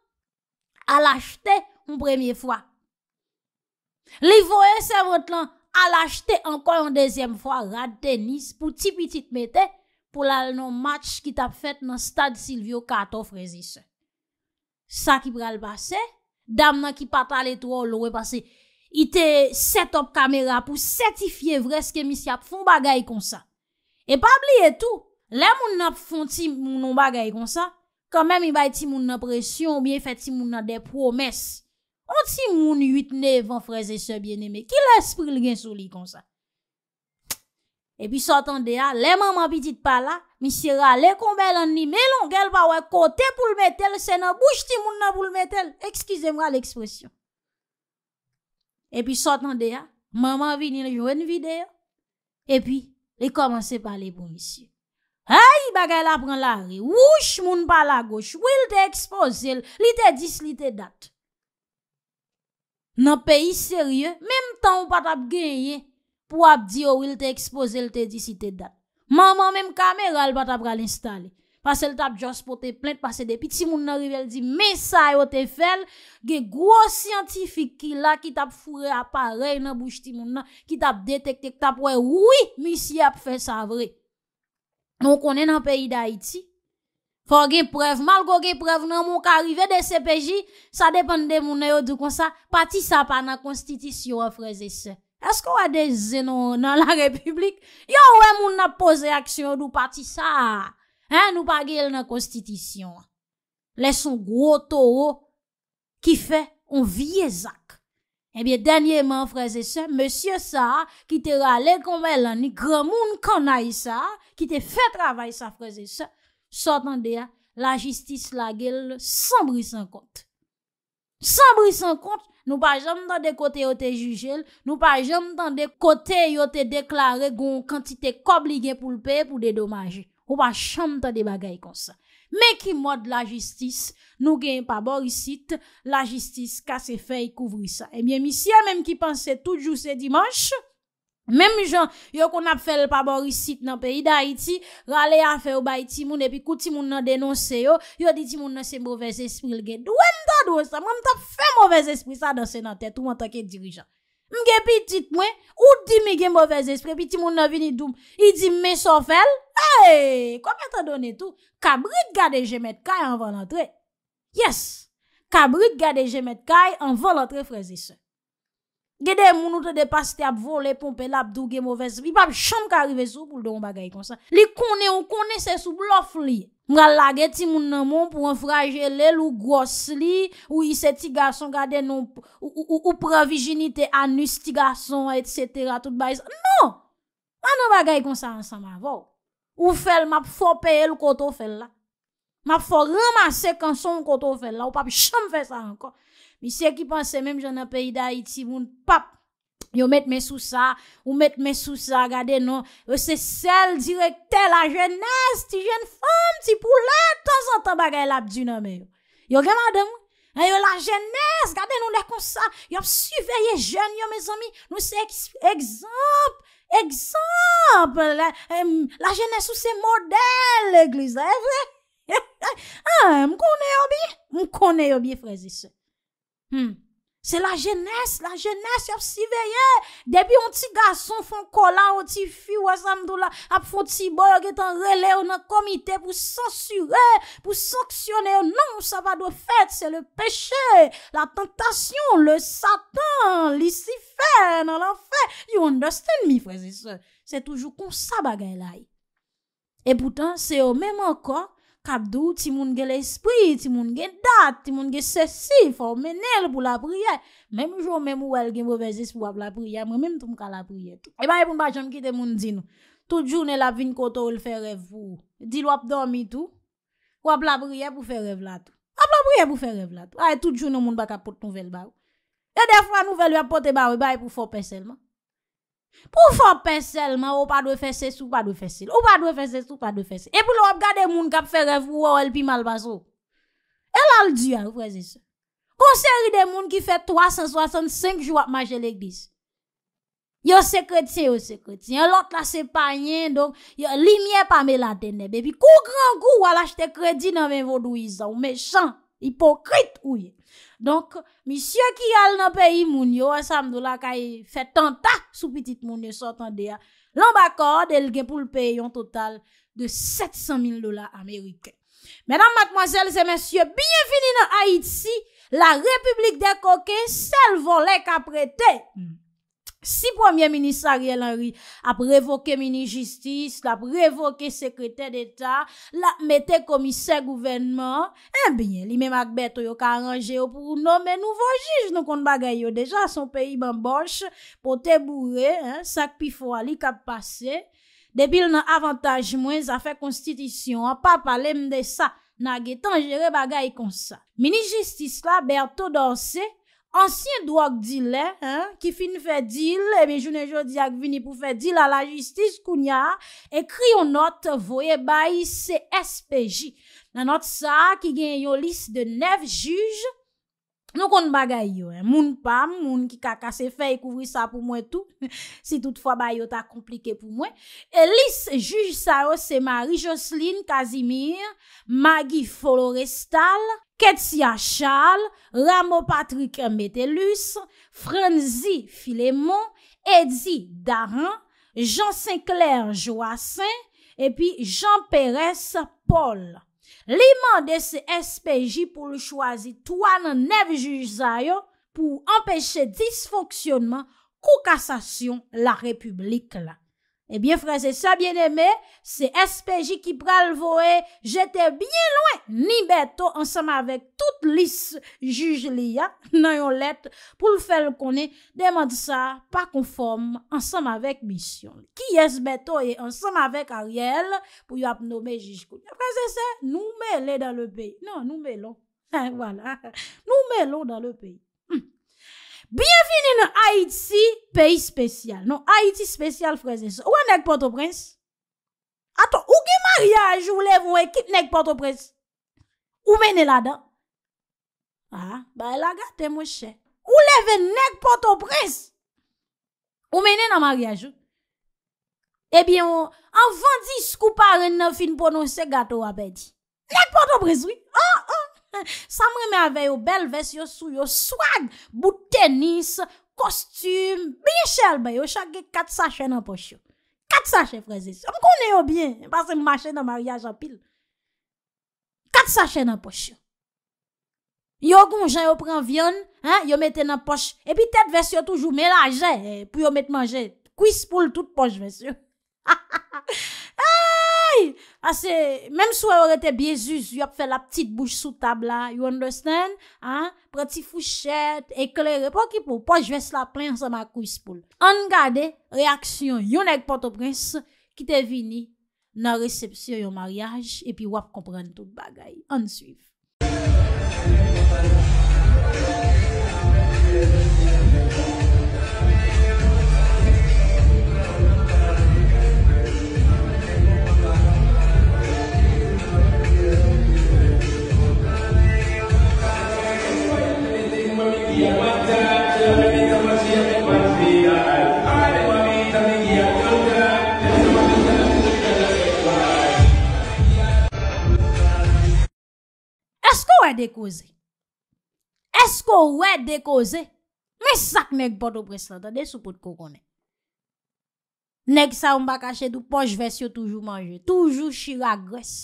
A l'achete moun premye fwa. Li voye se vwot lan, a l'achete ankon yon dezyem fwa, rad Deniz, pou tipi tit mette, pou lal nan match ki tap fèt nan stad Silvio Katov-Rezis. Sa ki pral pase, dam nan ki pata l'etro lowe pase, ite setop kamera pou setifiye vreske misyap foun bagay konsa. E pabli etou, lè moun nan fwonti moun nan bagay konsa, kan men mi bay ti moun nan presyon, mi en fet ti moun nan de promes, an ti moun 8-9 an fraze se bien eme, ki la espril gen sou li kon sa. E pi sotan de ya, le maman pi dit pa la, mi si rale kon bel an ni me lon, gel pa wak kote pou l metel, se nan bouj ti moun nan pou l metel, ekskize mwa l ekspresyon. E pi sotan de ya, maman vinine yon videyo, e pi, li komanse pale pou misyon. Ay bagay la pran la re, woush moun pa la goshe, wil te ekspoze l, li te dis, li te dat. Nan peyi serye, mem tan w pat ap geye, pou ap di yo oh, wil te ekspoze l, te dis, li te dat. Maman mem kameral bat ap gal installe, pase l tap jospote plente, pase depite, si moun nan rivel di mesay o te fel, ge gwo siyantifik ki la ki tap fure apare, nan bouch ti moun nan, ki tap detekte, ki tap wè woui, misi ap fè sa vre. Moun konen nan peyi da iti, fò gen prev, malgo gen prev nan moun ka arrive de CPJ, sa depen de moun e yo du kon sa, pati sa pa nan konstitisyon a freze se. Esko wadeze nan la republik, yo wè moun na pose aksyon du pati sa, nou pa gel nan konstitisyon. Leson gro toro ki fe, on vie za. Ebyen, eh denye man freze se, monsye sa, ki te rale konvel an, ni kramoun konay sa, ki te fe travay sa freze se, sotan de la jistis la gel, san brisan kont. San brisan kont, nou pa jom tan de kote yo te jujel, nou pa jom tan de kote yo te deklare goun kantite kobligye pou l'pe pou de domaje. Ou pa jom tan de bagay kon sa. Mè ki mod la jistis nou gen paborisit la jistis ka se fè yi kouvri sa. Mè eh mi si yè mèm ki panse tout jou se dimanj, mèm jan yo kon ap fè l paborisit nan peyi da iti, rale a fè ou bay iti moun epi kouti moun nan denonse yo, yo diti moun nan se mouvez espril gen. Dwen ta do sa, mèm ta fè mouvez espril sa dansè nan tè, tout mèm ta kè dirijan. Mge pi tit mwen, ou di mi gen mwovez espre, pi ti moun navi ni doum, i di me so fel, eee, kwa mwen ta done tou, kabri gade jemet kaj an van lantre. Yes, kabri gade jemet kaj an van lantre frezi se. Gede moun ou te depasite ap vo le pompe la ap doug e mouvez. Bi pap chanm ka rive sou pou l'don bagay konsa. Li kone ou kone se sou blof li. Mga lage ti moun nan moun pou enfraje le lou gos li. Ou ise ti gason gade nou. Ou pravijini te anus ti gason et setera tout baise. Non. Manon bagay konsa ansan ma vo. Ou fel map fopeye lou koto fel la. Ma fò ram asèk an son koto fè la, ou pap chanm fè sa ankon. Mi sè ki panse mèm jò nan peyi da iti voun, pap, yon mèt mè sou sa, ou mèt mè sou sa, gade nou, yo se sel direkte la jènes, ti jèn fòm, ti pou lè, ton son tabakè la pdi nan mè yo. Yo kèman demou? Yo la jènes, gade nou lè kon sa, yo psu fè ye jèn, yo mè zonmi, nou se ekzamp, ekzamp, la jènes ou se model lèk lèk lèk, (laughs) Ah, M konen yo bi M konen yo bi frezi se Se la jenese La jenese yop si veye Debi yon ti gason fon kola Yon ti fi wazan do la Fon ti boy yon getan rele Yon komite pou sasure Pou saksione yon nan Sa va do fet se le peche La tentasyon le satan Li si fe nan la fe You understand mi frezi se Se toujou kon sa bagay la E boutan se yo menman kon Kabdou ti moun gen l espri, ti moun gen dat, ti moun gen sesi, fò mè nèl pou la priye. Mèm jou mèm ou el gen mwè vè zis pou wap la priye, mèm mèm tou mka la priye. E baye pou mba jom kite moun di nou, tout joun el avin koto ou l fè revvou, di l wap domi tou, wap la priye pou fè revvla tou. Wap la priye pou fè revvla tou, ay tout joun ou moun baka pote nouvel bavou. E defwa nouvel wap pote bavou, e baye pou fò peselman. Pou fò pè selman, ou pa dwe fè sel, ou pa dwe fè sel, ou pa dwe fè sel, ou pa dwe fè sel, ou pa dwe fè sel. E pou lò ap gade moun kap fè ref ou ou elpi mal baso. El al diwa, ou prezè se. Kon seri de moun ki fè 365 jou ap maje l'eglis. Yo sekreti, yo sekreti. Yon lot la sepanyen, donk, yo limye pa me la dene. Bebi, kou gran kou wala chte kredi nan men vodouizan, ou mechan, ipokrit, ouye. Donk, misye ki yal nan peyi moun yo, asam do la ka yi fet an ta sou petit moun yo sot an deya, lan bako del gen pou l peyi yon total de 700.000 dola Amerike. Menan matmoazel se mensye, biye fini nan Haidsi, la Republik de Koke sel von le ka prete. Hmm. Si pwemye minisarye lan ri ap revoke mini-justis, la ap revoke sekretè d'Etat, la ap metè komisè gouvernement, eh en binye li men ak beto yo ka aranje yo pou nou men nouvo jij nou kont bagay yo. Deja son peyi ban borsh, pote bourre, sakpifo alik ap pase, debil nan avantaj mwen zafè konstitisyon, an pa palem de sa, nag etan jere bagay kon sa. Mini-justis la ber to danse, Ansyen do ak dile, ki fin fè dil, e eh bin jounen jodi ak vini pou fè dil a la justis kounya, ekri yon not voye bayi CSPJ. Nan not sa ki gen yon lis de nef juj, Nou kon bagay yo, eh. moun pam, moun ki kakase fey kouvri sa pou mwen tou, (laughs) si toutfwa bayo ta komplike pou mwen. Lis, Jujisao, Semari, Joseline, Kazimir, Magui, Folorestal, Ketsia, Charles, Ramo, Patrick, Metelus, Franzi, Filemon, Edzi, Daran, Jean-Sinclair, Joassin, et pi Jean-Perez, Paul. Li mande se SPJ pou lè chwazi 29 juzayon pou empèche disfonksyonman kou kassasyon la republik la. Ebyen eh fransese, sa byen eme, se SPJ ki pral voe, jete byen loe, ni beto ansam avek tout lis juj liya (laughs) nan yon let pou l fel konen deman sa pa konform ansam avek mission. Ki yes beto e ansam avek Ariel pou yon apnome juj kou. Fransese, nou me le non, (laughs) dan le pey, nou nou me lon, nou me lon dan le pey. Bienveni nou Haiti, peyi spesyal. Nou, Haiti spesyal freze sou. Ou anek Port-au-Prince? Ato, ou gen mariage ou lev nou ekip nek Port-au-Prince? Ah, eh ou mene la dan? Ha, ba el agate mwè chè. Ou leve nek Port-au-Prince? Ou mene nan mariage ou? Ebyen, an vandi skou pare nou fin ponon se gato wapè di. Nek Port-au-Prince, oui. Ha, ah, ah. ha. Samre me ave yo bel ves yo sou yo Swag, bout tenis Kostume, blye chel beyo Chage kat sache nan poch yo Kat sache prezese, m konen yo byen Pase m mache nan maryaj apil Kat sache nan poch yo Yo goun jen yo pran vyon Yo mette nan poch E pi tet ves yo toujou melaje Pou yo mette manje Kuis pou l tout poch ves yo Ha ha ha Ha Ase, menm sou e ore te biezus Yop fe la ptite bouche sou tabla You understand? A, prati fouchet, eklere Po ki pou, po jwes la plen sa ma kou ispoul An gade, reaksyon Yon ek Port-au-Prince Ki te vini nan resepsyon yon maryaj E pi wap kompren tout bagay An suiv Yon ek Port-au-Prince wè dekoze. Esko wè dekoze? Mè sak nèk bò do preslant anè sou pòt kò konè. Nèk sa ou mba kache dò poj vèsyo toujou manjè. Toujou chira gres.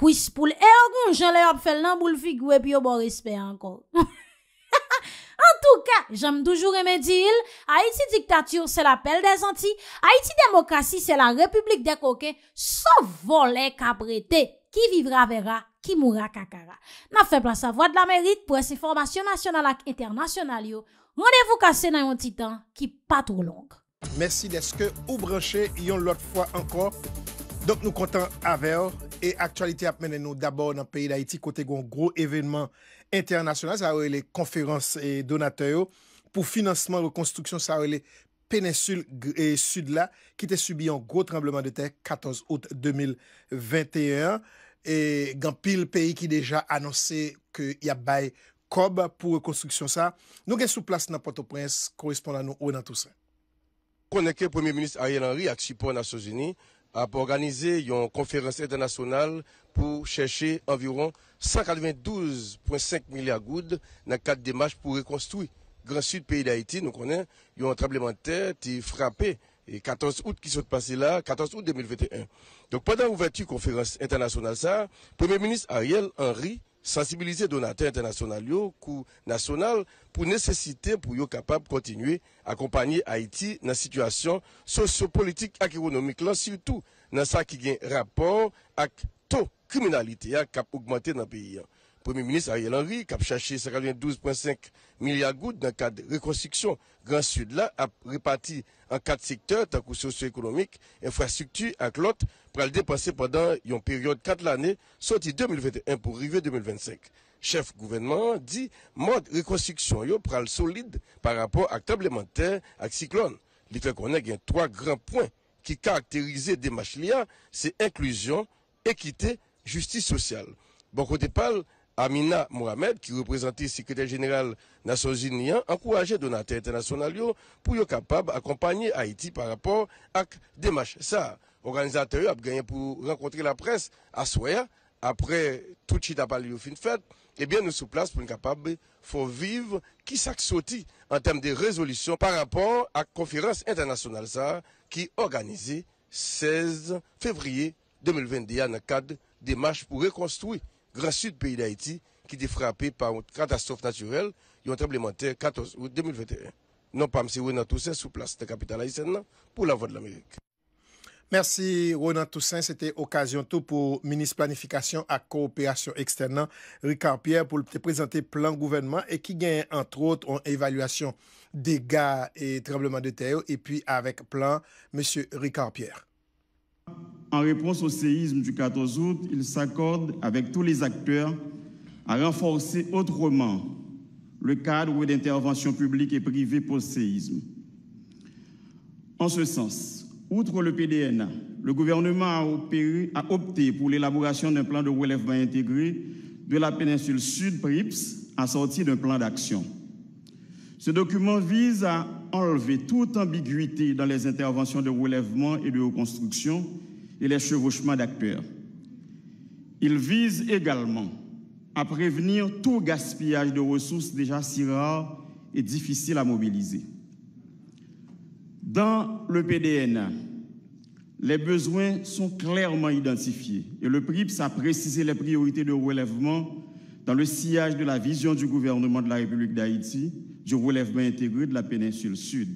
Kouis pou lè. E akoun jè lè yop fèl nan boul fik wè pi yo bò respè ankon. (laughs) En tout kè, jèm doujou remè di il. Haiti diktatür se la pèl de zanti. Haiti demokrasi se la republik de koke. So volè kabrete. Ki vivra vera Kimura Kakara. Na fepla sa vwa d la merit pou ese formasyon nasyonal ak internasyonal yo, mwene vou kase nan yon titan ki patou long. Mersi deske ou branche yon lot fwa ankon. Donk nou kontan aveor e aktualite ap menen nou dabor nan peyi d'Aiti kote gwen gro evenman internasyonal. Sa ou e le konferans e donatay yo. Po financeman ou konstruksyon sa ou e le penesul e sud la ki te subi yon gro trembleman de te 14 out 2021 E gant pil peyi ki deja anonse ke yabay kob pou rekonstruksyon sa, nou gen sou plas nan Port-au-Prince korespondan nou ou nan tout sa. Konen ke Premier Ministre Ariel Henry aksipon na Sosini ap organize yon konferansi etanasonal pou cheshe environ 192.5 milyard goud nan kat demaj pou rekonstruy. Grand Sud peyi da Haiti nou konen yon trable menter ti frappe. E 14 out ki sote pase la, 14 out 2021. Donk padan ouverti konferans international sa, Premier Ministre Ariel Henry sensibilize donaten international yo pou nasyonal pou nesesite pou yo kapab kontinue akompanyer Haiti nan situasyon sosio-politik akironomik lan sirtou nan sa ki gen rapor ak to kriminalite ya kap augmante nan peyi ya. Premier ministre Ariel Henry kap chache 512.5 milyard gout nan kade rekonstriksyon. Grand Sud la ap repati an 4 sektèr tan kou sosyo-ekonomik, infrastruktu ak lot pral depanse padan yon peryode 4 l'anè, soti 2021 pou rive 2025. Chef gouvernement di, mouk rekonstriksyon yo pral solide par rapport ak tablementèr ak siklon. Li fè konè gen 3 gran pwen ki karakterize demach liya se inklusyon, ekite, justice sosyal. Bon kote pal, Amina Mouhamed, ki reprezenti sekretèr genel Nassouzine Nian, ankouraje donante internasyonal yo pou yo kapab akompagne Haiti par rapport ak demache. Sa, organizatèr yo ap ganyan pou renkontre la pres aswaya, apre tout chi tapal yo fin fèd, ebyen nou sou plas pou yon kapab fo viv ki sak soti an teme de eh rezolusyon par rapport ak konferans internasyonal sa ki organize 16 fevriye 2021 akad demache pou rekonstruye Grâce au pays d'Haïti, qui était frappé par une catastrophe naturelle, et un tremblement de terre 14 2021. Non pas M. Renan Toussaint sous place de la capitale haïtienne pour la voix de l'Amérique. Merci Ronan Toussaint, c'était occasion tout pour ministre planification à coopération externe Ricard Pierre pour te présenter plan gouvernement et qui gagne entre autres en évaluation des dégâts et tremblements de terre et puis avec plan M. Ricard Pierre en réponse au séisme du 14 août, il s'accorde avec tous les acteurs à renforcer autrement le cadre d'intervention publique et privée post-séisme. En ce sens, outre le PDNA, le gouvernement a, a opté pour l'élaboration d'un plan de relèvement intégré de la péninsule sud PRIPS assorti d'un plan d'action. Ce document vise à enlever toute ambiguïté dans les interventions de relèvement et de reconstruction et les chevauchements d'acteurs. Il vise également à prévenir tout gaspillage de ressources déjà si rares et difficiles à mobiliser. Dans le PDNA, les besoins sont clairement identifiés et le PRIPS a précisé les priorités de relèvement dans le sillage de la vision du gouvernement de la République d'Haïti du relèvement intégré de la péninsule sud.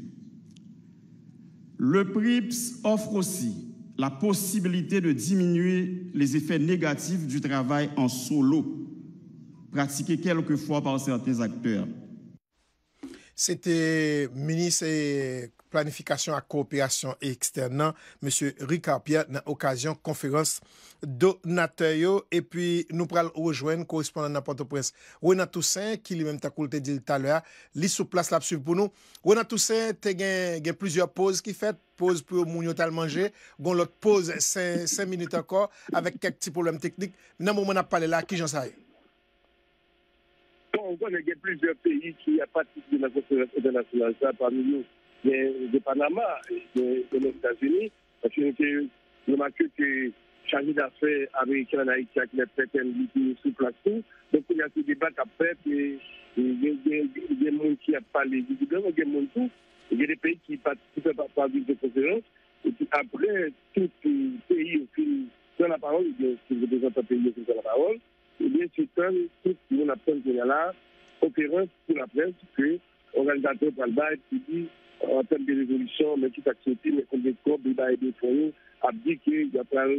Le PRIPS offre aussi la possibilité de diminuer les effets négatifs du travail en solo, pratiqué quelquefois par certains acteurs. C'était ministre planifikasyon ak koopiyasyon eksternan, M. Ricard Pierre nan okasyon konferans do nateyo epi nou pral oujwen korespondan nan pote prens. Wena tousen, ki li mem takoul te dil talwe a, li sou plas lap suiv pou nou. Wena tousen, te gen plizio poz ki fet, poz pou moun yo tal manje, gon lot poz 5 minute akor, avek kek ti problem teknik, nan mou moun ap pale la, ki jan saye? Gon gen plizio peyi ki apatik di nan konferans etanasyon alja parmi nou, de, de Panama et de, de les États-Unis, parce que j'ai remarqué que chargé d'affaires américain en Haïti fait un pétales sous place tout. Donc il y a ce débat qui a fait, il y a des gens qui ont parlé du gouvernement, il y a des gens tout, des pays qui participent à des conférence, et puis après, tout pays qui dans la parole, qui représente un pays qui dans la parole, et bien sûr, tout le monde a fait là, conférence pour la presse, que l'organisateur Palba, qui dit An tem de revolusyon, men ki taksiti, men kon dekob, bi baye dekoyou, abdike, ya plan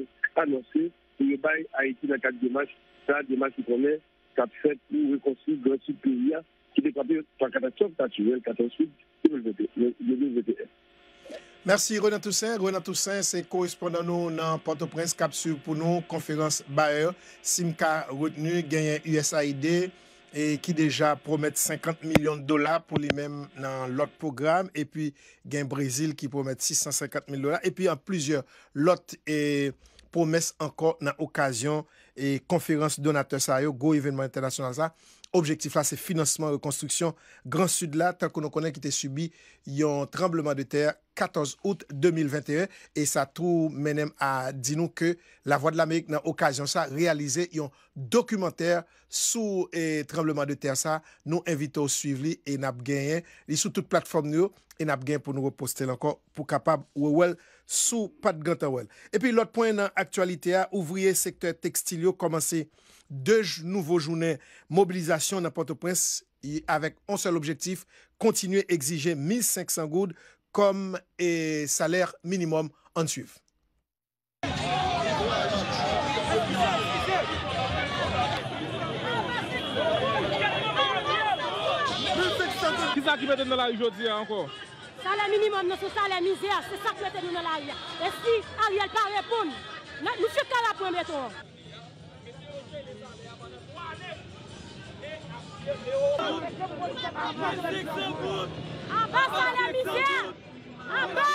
anonsi, bi baye ha iti la kak demaj, sa demaj ki pwene, kapset, pou rekonsil, gresil, pi via, ki dekwapye, kwa kata chok, kata chou, kata chou, ki mwen vete, mwen vete. Mersi, Ronan Toussaint. Ronan Toussaint, se korespondan nou nan Port-au-Prince, kapsu pou nou konferans baye, sim ka retenu genye USAID. E ki deja promet 50 milyon dola pou li men nan lot programe. E pi gen Brazil ki promet 650 milyon dola. E pi an plizye, lot e promes anko nan okasyon e konferans donateur sa yo, go evenement international sa. Objektif la se financeman rekonstruksyon Gran Sud la. Tal konon konen ki te subi yon trembleman de ter 14 out 2021. E sa tou menem a di nou ke la Voix de l'Amérique nan okajon sa realize yon dokumenter sou eh, trembleman de ter sa. Nou invite ou suivi en ap genyen. Li sou tout platform nou en ap genyen pou nou reposte lankon pou kapab ou e wel sou pat ganta wel. E pi lot point nan aktualite a ouvriye sektèr tekstil yo komanse deux nouveaux journées mobilisation dans Port-au-Prince avec un seul objectif, continuer à exiger 1500 gouttes comme salaire minimum en suivre. Qui ça qui dans la rue aujourd'hui hein, encore Salaire minimum, c'est salaire misère, c'est ça qui nous dans la rue. Et si Ariel ne pas répondre, nous sommes pas la première A noti terente lan la voyotwa ge ponk ak forma Ya 만들어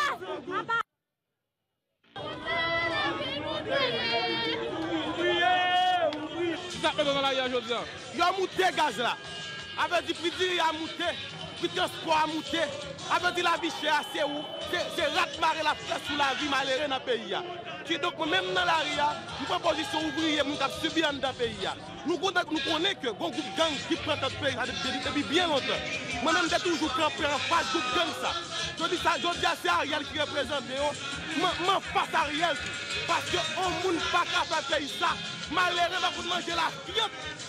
Zbong Song nan kelpweit Sad ، european popi ki san kle komponlah uncommon Olga Puis transport à monter. Avant de la vie c'est assez où C'est ratmarrer la presse sous la vie malheureuse dans le pays. Qui donc, même dans l'arrière, nous pas position ouvrière, nous avons subi dans le pays. Nous connaissons que le groupe gang qui prend notre pays depuis bien longtemps. Maintenant, même j'ai toujours campé en face du groupe gang. Ça. Je dis ça, je dis c'est Ariel qui représente. Je oh, face Ariel. Parce qu'on ne peut pas faire ça. Malheureusement, pas manger la fiotte.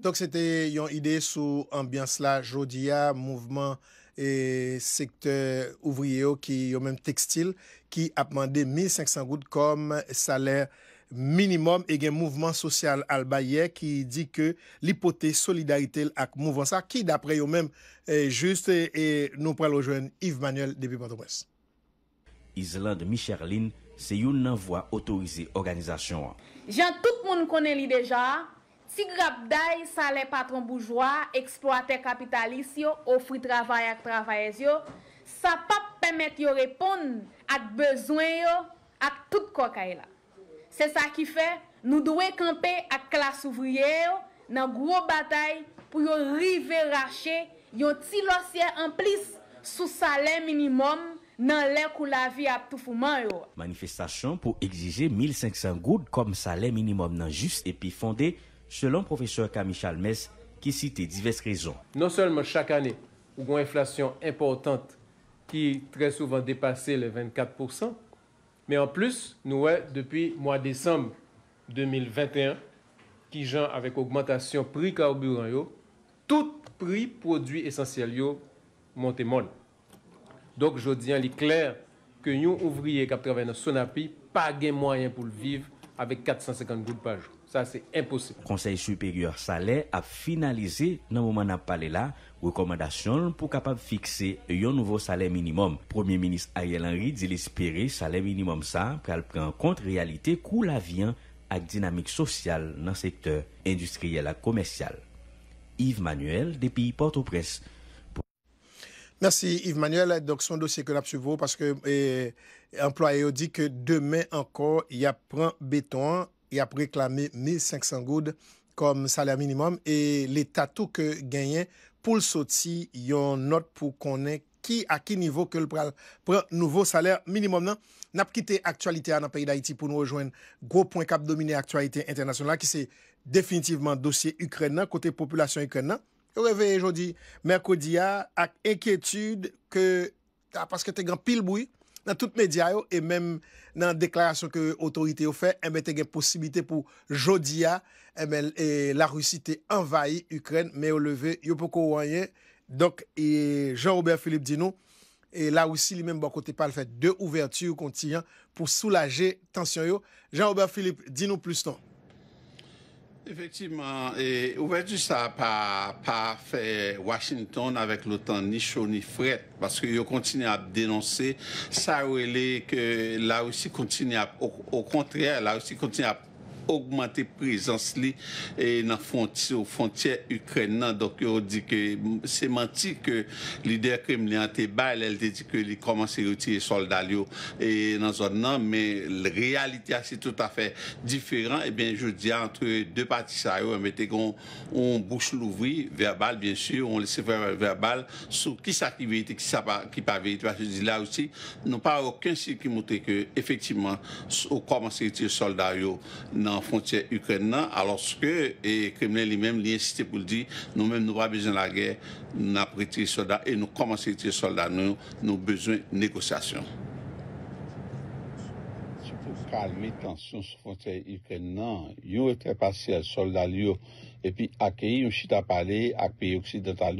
Donk se te yon ide sou ambyans la jodia, mouvment e sektè ouvriye yo ki yo menm tekstil ki apmande 1500 gout kom salè minimum e gen mouvment sosyal albaye ki di ke lipote solidarite ak mouvment sa ki dapre yo menm e, juste e nou pral o jwen Yves Manuel Depipanto-Pres. Izlan de Michelin se yon nan vwa otorize organizasyon. Jean, tout moun kone li deja. Si grap day salè patron boujwa, eksploate kapitalis yo, ofri travay ak travay ez yo, sa pa pemet yo repon ak bezwen yo ak tout koka e la. Se sa ki fe, nou dwe kampe ak klas ouvriye yo nan gwo batay pou yo rive rache yon ti losye an plis sou salè minimum nan lè kou la vi ap toufouman yo. Manifestasyon pou egzije 1500 goud kom salè minimum nan just epi fonde... selon professeur Camille Chalmès, qui citait diverses raisons. Non seulement chaque année, où une inflation importante qui très souvent dépassait les 24 mais en plus, nous avons depuis mois décembre 2021, qui genre avec augmentation prix carburant, tout prix produit essentiel yo monte Donc, je dis, il est clair que nous, ouvriers qui travaillent dans Sonapi, pas de moyens pour vivre avec 450 gouttes par jour. ça c'est impossible. Conseil supérieur salaire a finalisé nan mouman ap pale la rekomandasyon pou kapap fikse yon nouvo salaire minimum. Premier ministre Ariel Henry di l'espere salaire minimum sa pral pren kont realite kou la vyen ak dinamik sosyal nan sektor industriel ak komersyal. Yves Manuel, Depi Porto Presse. Merci Yves Manuel. Son dosye kon ap suvo parce que eh, employé ou di que demen ankor y ap pren beton an Y ap reklame 1500 goud kom saler minimum. Et l'Etat tout ke genyen pou l'soti yon not pou konen ki a ki nivou ke l'pral pran nouvo saler minimum nan. Nap ki te aktualite an apayi d'Haïti pou nou ojwen Gro.cap domine aktualite internasyon la. Ki se definitivman dosye Ukren nan, kote populasyon Ukren nan. Y revè yon di Merkodi a ak enkyetude ke apaske ah, te gan pil bouy. Nan tout medya yo, e men nan deklarasyon ke otorite yo fe, e eh men te gen posibite pou jodi ya, e eh men la Rusi te envahi Ukren, me yo leve, yo pou kou wanyen. Dok, e Jean-Robert Philippe di nou, e la wisi li men bon kote pal fet, de ouvertu yon kontiyan pou soulaje tansyon yo. Jean-Robert Philippe, di nou plus ton. Effectivement, et ouverture ça n'a pas fait Washington avec l'OTAN ni chaud ni fret parce que you continue à dénoncer ça est que la Russie continue à au, au contraire la Russie continue à augmenter présence li et dans frontière frontière donc on dit que c'est menti que leader Kremlin te bail elle dit que il commence à retirer soldats et dans zone mais la réalité c'est tout à fait différent et eh bien je dis entre deux parties ça on on bouche l'ouvrir, verbal bien sûr on laisse faire verbal sur qui ça qui qui ça pas qui pas vérité je dis là aussi non pas aucun signe qui montre que effectivement on commence à retirer soldats dans frontière ukrainienne, alors que et Kremlin lui-même lui insistait pour dire nous-mêmes, nous n'avons pas besoin de la guerre, nous avons soldats et nous commencer à des soldats, nous avons besoin de négociations. pour calmer la tension sur la frontière ukrainienne, nous avons passé des soldats et puis accueillir un chita parlé avec pays occidental.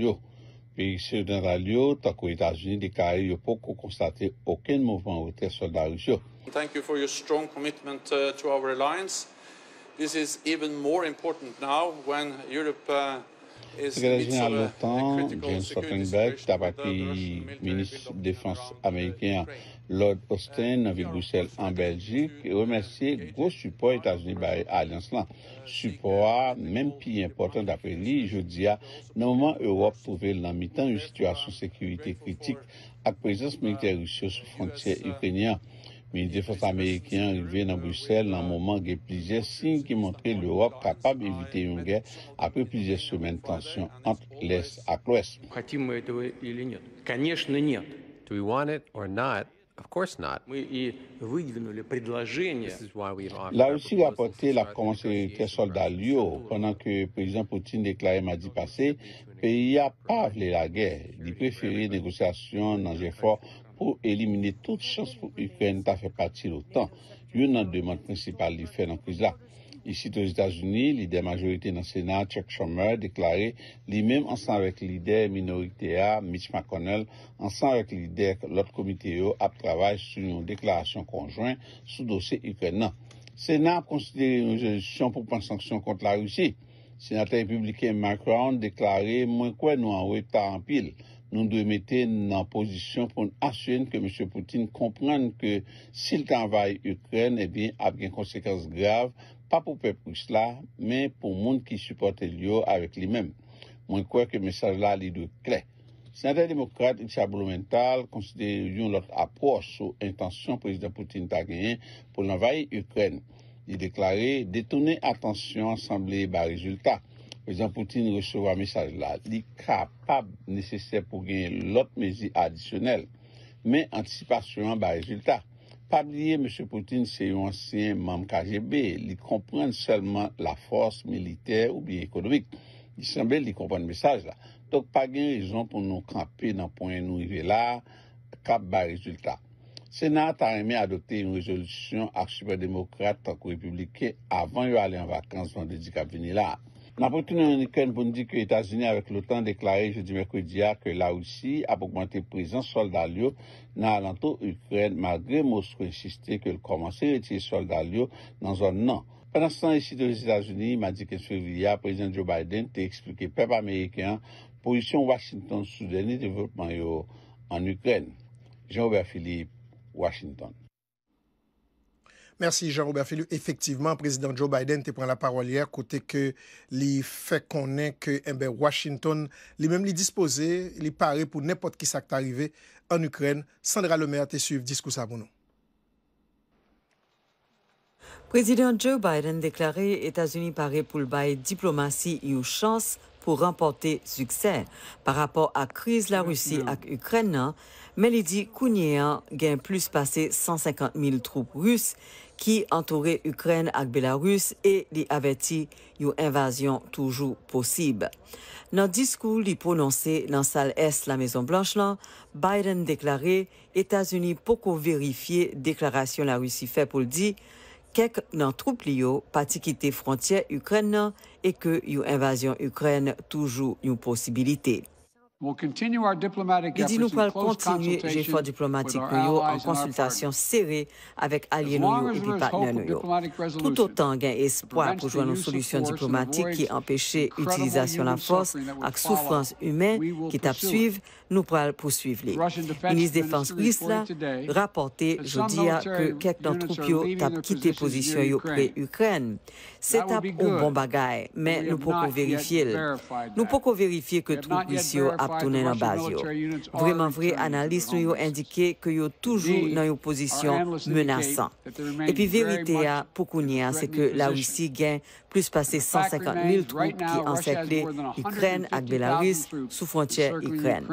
Pays occidental, tant qu'aux États-Unis, les Caraïbes a pas constaté aucun mouvement de soldats russes. Thank you for your strong commitment uh, to our alliance. This is even more important now when Europe uh, is in uh, a critical security situation. Dabati, Ministre Défense Amériké, uh, Lloyd Austin, Navi Groussel en Belgique, remersiè gros support Etats-Unis-Baris à l'inslan. Support, même pire important d'après lui, je dis à, normalement, Europe pouvelle dans mi-temps une situation de sécurité critique ak présence militaire russe sous frontière ukrainienne. Mais les défense américains arrivent dans Bruxelles dans un moment où il y a plusieurs signes qui montraient l'Europe capable d'éviter une guerre après plusieurs semaines de tension entre l'Est et l'Ouest. Of course not. La Russie a apporté la convention de soldat Lyo pendant que le président Poutine déclarait mardi passé pays n'a pas de la guerre. Il préférait négociation dans les efforts pou elimine tout chans pou Ukranita fè pati l'OTAN. Yon nan deman principal li fè nan kouz la. Isi to l'Etat-Unis, lidè majorité nan Senat, Chuck Schumer, deklare li mèm ansan wèk lidè minorité a Mitch McConnell, ansan wèk lidè lòt komité yo ap travaj sou yon deklarasyon konjouen sou dosè Ukranina. Senat konsidere yon jenisyon pou pon sanksyon kont la Rusi. Senatè Republiken Macron deklare mwen kwen nou an wèk ta an pil. Nou dwe mette nan posisyon pou an asyen ke M. Poutine kompran ke s'il tanvaye Ukraine, ebi, eh ap gen konsekans grav, pa pou pe pou s'la, men pou moun ki supporte lyo avek li men. Mwen kwe ke mesaj la li dwe kre. S'inatèl demokrate, l'ichablo mental, konside yon lot apos sou intansyon prezident Poutine tagayen pou nanvaye Ukraine. Y deklare detone atansyon sanble ba rezultat. Vezan Poutine rechevwa mesaj la, li kap pa nesesye pou gen lot mezi adisyonel, men anticipasyon ba rezultat. Pa glie M. Poutine se yon ansyen mam KGB, li komprende selman la fos militer ou bi ekonomik. Li sembe li komprende mesaj la. Tok pa gen rezon pou nou krampe nan poen nou yve la, kap ba rezultat. Senat a reme adote yon rezolusyon ak superdemokrate tako republikè avan yon ale an vakans yon dedik ap vini la. N apotoun yon ukren bon di ke Etasuni avek l'OTAN deklare je di Merkodia ke la ou si apogmante prezant solda liyo nan alanto ukren magre mous kon insisti ke l komanse reti solda liyo nan zon nan. Pan ansan esi de l Etasuni, madi ke svevi ya prezant Joe Biden te eksplike pep Ameriken pou isyon Washington sou deni devolpman yo an ukren. Jean-Obert Philippe, Washington. Merci Jean-Robert Filou. Effectivement, président Joe Biden te prend la parole hier côté que les fait connaît que eh ben, Washington les même les disposé, les paré pour n'importe qui ça arrivé en Ukraine. Sandra Lemaire te suivre discours à nous. Président Joe Biden déclaré États-Unis paraît pour le bail diplomatie une chance pour remporter succès par rapport à crise la Russie à Ukraine, hein, mais il dit a hein, gagne plus passé 150 000 troupes russes ki antore Ukren ak Belarus e li aveti yon invasyon toujou posib. Nan diskou li prononse nan sal es la Maison Blanche lan, Biden deklare, Etats-Unis poko verifiye deklarasyon la Rusi fe pou ldi, kek nan troupli yo pati kite frontye Ukren nan, e ke yon invasyon Ukren toujou yon posibilite. Il dit nous pourrons continuer efforts diplomatiques en consultation serrée avec alliés et et partenaires Tout autant gain espoir pour joindre nos solutions diplomatiques qui empêchent l'utilisation de la force avec souffrance humaine qui tape nous pourrons poursuivre. Le ministre de Défense russe rapporté jeudi que quelques d'entre troupes ont quitté position près Ukraine. C'est un bon bagage, mais nous pouvons vérifier. Nous pouvons vérifier que troupes tourner la base. Vraiment, vrai, analystes nous ont indiqué que yo toujours dans une position menaçante. Et puis, vérité à Kounia, hein, c'est que la Russie gagne plus passé 150 000 troupes qui encerclé l'Ukraine et Belarus sous frontière Ukraine.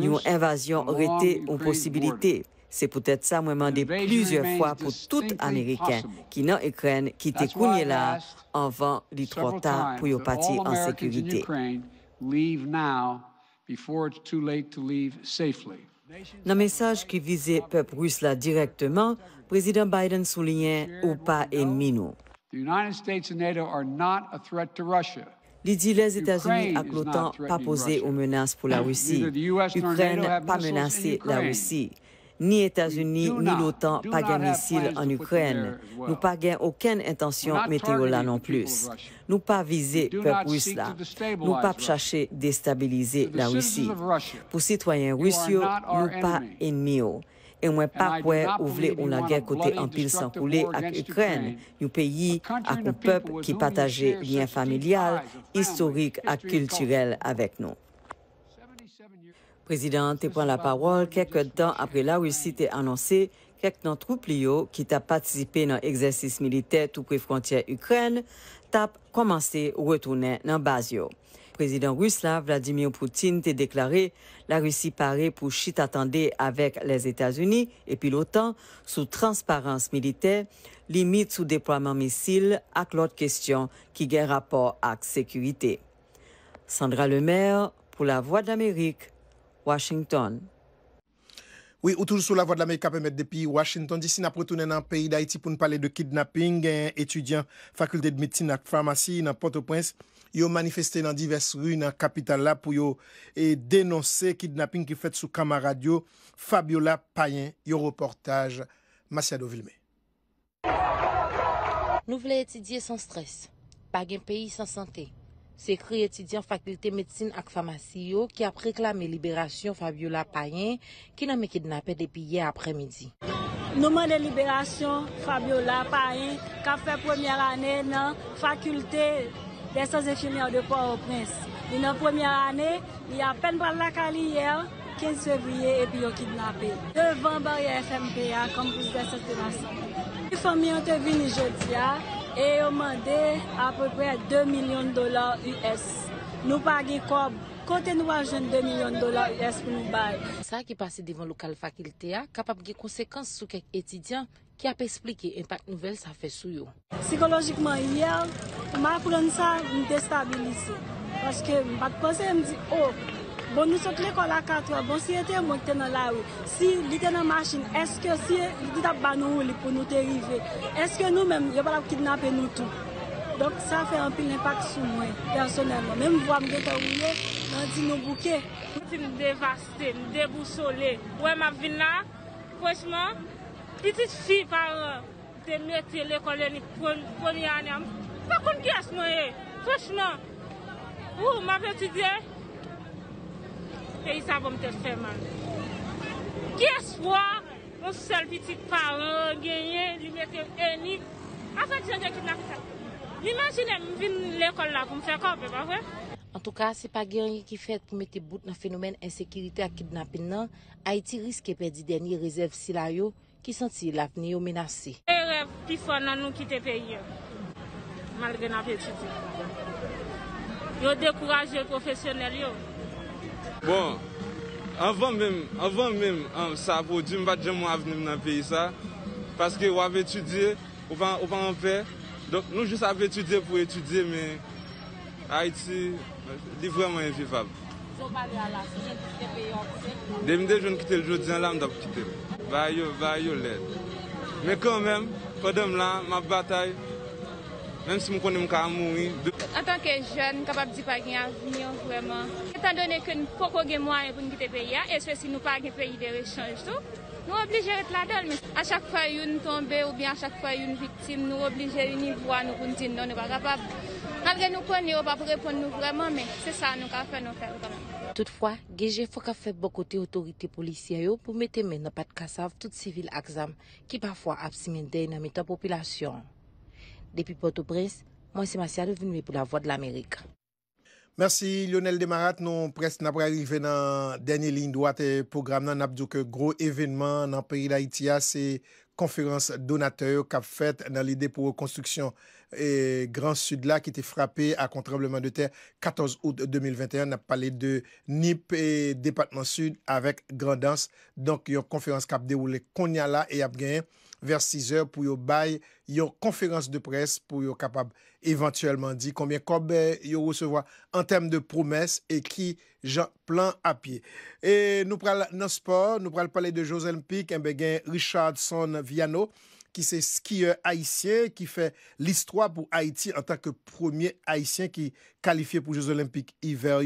Une invasion aurait été une possibilité. C'est peut-être ça, moi, demandé plusieurs fois pour tout Américain qui n'a Ukraine qui était là avant les trois temps pour y partir en sécurité. Dans un message qui visait le peuple russe là directement, le président Biden soulignait ou pas ennemi nous. Il dit les États-Unis et l'OTAN pas posé aux menaces pour la Russie. L'Ukraine pas menacé la Russie. Ni États-Unis, ni l'OTAN pas gain missile en Ukraine. Nous pas gain aucune intention météo là non plus. Nous pas viser peuple russe là. Nous pas chercher déstabiliser la Russie. Pour citoyens russes, nous pas ennemis. Oh. Et nous pas quoi pas voulez la guerre côté en pile sans couler avec Ukraine, un pays avec un peuple qui partageait lien familial, historique et culturel avec nous. Président, tu prends la parole quelques temps après la Russie t'a annoncé quelques dans troupes qui t'a participé dans l'exercice militaire tout près frontière Ukraine t'a commencé à retourner dans base. Président russe Vladimir Poutine t'a déclaré la Russie paraît pour chit attendre avec les États-Unis et puis l'OTAN sous transparence militaire, limite sous déploiement missile avec l'autre question qui a rapport avec sécurité. Sandra Lemaire pour la Voix d'Amérique. Washington. Ou toujou sou la vòd la mey kapemèd depi Washington. Disi na proutounen nan peyi da iti pou n'pale de kidnapping, gen etudyan fakultèd metin na kfamasy nan Port-au-Prince, yo manifestè nan divers rù nan kapital la pou yo denonse kidnapping ki fèt sou kamaradyo. Fabiola Payen, yo reportaj, Masiado Vilme. Nou vle etidye san stres, bagen peyi san santè. Se kri etidyan fakulte medsine ak famasy yo ki ap reklame liberasyon Fabiola Payen ki nan me kidnapè depi ye apre midi. Nouman de liberasyon Fabiola Payen ka fe premier ane nan fakulte desans efimè ou depo a oprense. Di nan premier ane, di apen bral la kali ye, kin se vye epi yo kidnapè. Devan bari FMPA kompouz desans de nasan. Di fami antevini jodi ya. E yo mande aprepre 2 milyon dolar US. Nou page kob, kote nou anjen 2 milyon dolar US pou nou bay. Sa ki pase devon lokal fakilite a, kapap ge konsekans sou kek etidyan ki ap explike impact nouvel sa fe sou yo. Psikologikman yel, m apren sa, nou destabilise. Paske m pat konsek m di ok. Oh, Bon nou sot lè kon la katwa, bon si etè yon mwen tè nan la ou, si lè tè nan masjin, eske si lè tè banou ou li pou nou tè rive, eske nou mèm yon pal ap kidnapè nou tou. Donk sa fè anpil lè pak sou mwen, personèlman, mèm vwa mwen de ta ou mwen nan di nou bouke. Mwen ti m devaste, m debou sole, mwen ma vin la, fwèchman, piti fi par te mète lè kon lè ni pwèmi anèm, mwen kon gyes mwen e, fwèchman, mwen mwen vèti diè. peyi sa pou mte fè man. Kyes mwa, mwen sel vitik pa, genyen, li mwete eni, afat jan gen kidnap sa. Mwenjine, mwen vin lèkol la, kou mwen fè kòp, be ba? En tou ka, se pa genyen ki fè pou mwete bout nan fenomen ensekiritè ak kidnapin nan, ha iti riske pe di deni rezèv si la yo ki senti l apni yo menase. E rev, pi fwa nan nou kite peyi yo. Mal gen apen ki ti. Yo dekouraj yo profesyonel yo. Bon, anvan men, anvan men an sa pou di mba djem mwa avenim nan peyi sa, paske wap etudye, w pa anpe, donk nou jis av etudye pou etudye, men Haiti li vreman evivab. Zon pa lala, si jen kite peyi anpe? Demi de jen kite ljo, di jan lam da kite. Bayo, bayo le. Men kon men, padem lan, map batay, Nem si mou konen mou ka amou. En tanke jen, kapap di pagin avinyon vreman. Etan donen ke nou foko gen mou ane pou nkite pe ya, e swesi nou pagin pe yi de rechange tou, nou oblijer et la don men. A chak fwa yon tombe ou bien a chak fwa yon viktim, nou oblijer yon yi vwa nou kontin nou, nou pa kapap. Al gen nou konen yo, pa pou repon nou vreman men. Se sa, nou ka fwen nou fwen. Toutfwa, geje fwa ka fwen bokote otorite polisyen yo pou mette men nou pat kasav tout sivil akzam ki pafwa ap simen dey nan metan populasyon. Depi Port-au-Presse, moi se mase a devinme pou la voie de l'Amerik. Mersi Lionel Demarate, nou pres nabre arrive nan denye lin doate program nan ap djouke gro evenman nan peri l'Aitia. Se konferans donateur kap fet nan li depo konstruksyon Gran Sud la ki te frape akontrebleman de ter 14 out 2021. Nap pale de NIP e Depatman Sud avek Grandance. Donk yon konferans kap deroule Konya la e ap genye. vers 6 heures pour bail yon conférence de presse pour être capable éventuellement dire combien cob euh, yo recevoir en termes de promesses et qui plan à pied. Et nous parlons dans sport, nous parlons parler de Jeux Olympiques, eh ben, Richardson Viano qui est skieur haïtien qui fait l'histoire pour Haïti en tant que premier haïtien qui qualifié pour Jeux olympiques Hiver.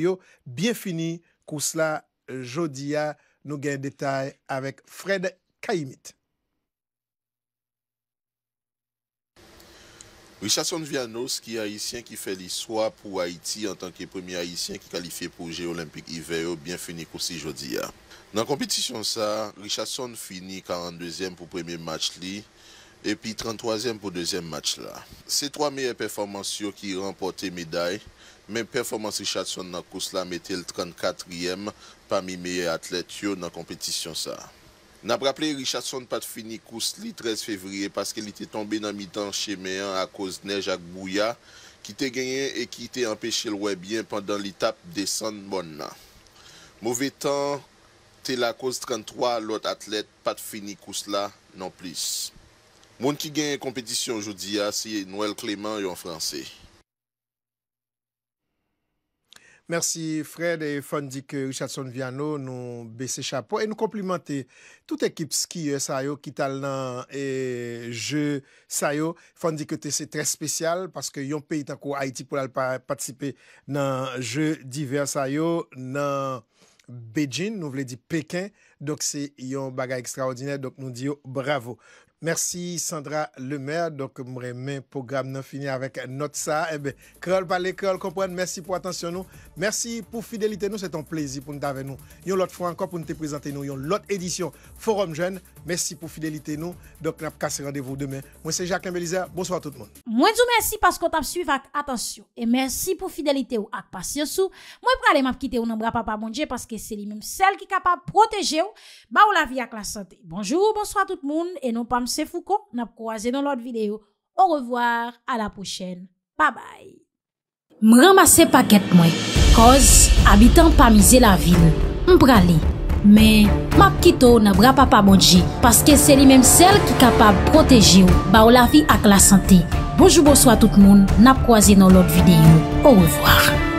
Bien fini, pour cela, euh, Jodia, nous des détail avec Fred Kaimit. Richardson Vianos ki ayisyen ki fe li swa pou Haiti en tanke premi ayisyen ki kalifiye pou Géolimpik Iveyo, bien fini kousi jodi ya. Nan kompetisyon sa, Richardson fini 42e pou premi match li, epi 33e pou 2e match la. Se 3 meye performans yo ki remporte meday, men performans Richardson nan kous la metel 34e pa mi meye atlet yo nan kompetisyon sa. N apraple Richardson pat finikous li 13 fevriye paske li te tombe nan mi tan che me an a koz nej ak bouya ki te genyen e ki te empeshe lwè byen pandan li tap desan moun nan. Mouve tan, te la koz 33 lot atlet pat finikous la nan plis. Moun ki genyen kompetisyon joudiya si Noel Clement yon franse. Mersi Fred e fondik Richard Sonviano nou bese chapo e nou komplimante tout ekip ski sa yo ki tal nan je sa yo. Fondik te se tre spesyal paske yon pe itankou Haiti pou lal patisipe nan je divers sa yo nan Beijing nou vle di Pekin. Dok se yon bagay ekstraordiner dok nou di yo bravo. Mersi Sandra Lemaire mremen program nan fini avèk not sa, ebe, eh krel palè, krel kompwen, mersi pou atensyon nou, mersi pou fidelite nou, se ton plezi pou nou davè nou yon lot fwa ankon pou nou te prezante nou, yon lot edisyon, forum jen, mersi pou fidelite nou, dok nap kase randevou demè, mwen se Jacques Nabilizer, bonsoir tout moun Mwen sou mersi paskot ap suiv ak atensyon e mersi pou fidelite ou ak pasyonsou mwen pralè map kite ou nan bra papa mounje, paske se li mèm sel ki kapap proteje ou, ba ou la vi ak la sante Bonjour, bonsoir tout moun Se fou kon, nap kou waze nan lot videyo Ou revoar, a la pou chen Pa bay M ramase paket mwen Koz, abitan pa mize la vil M prali Men, map kito nan bra pa pa bodji Paske se li menm sel ki kapab proteji ou Ba ou la vi ak la sante Bojou bojou a tout moun, nap kou waze nan lot videyo Ou revoar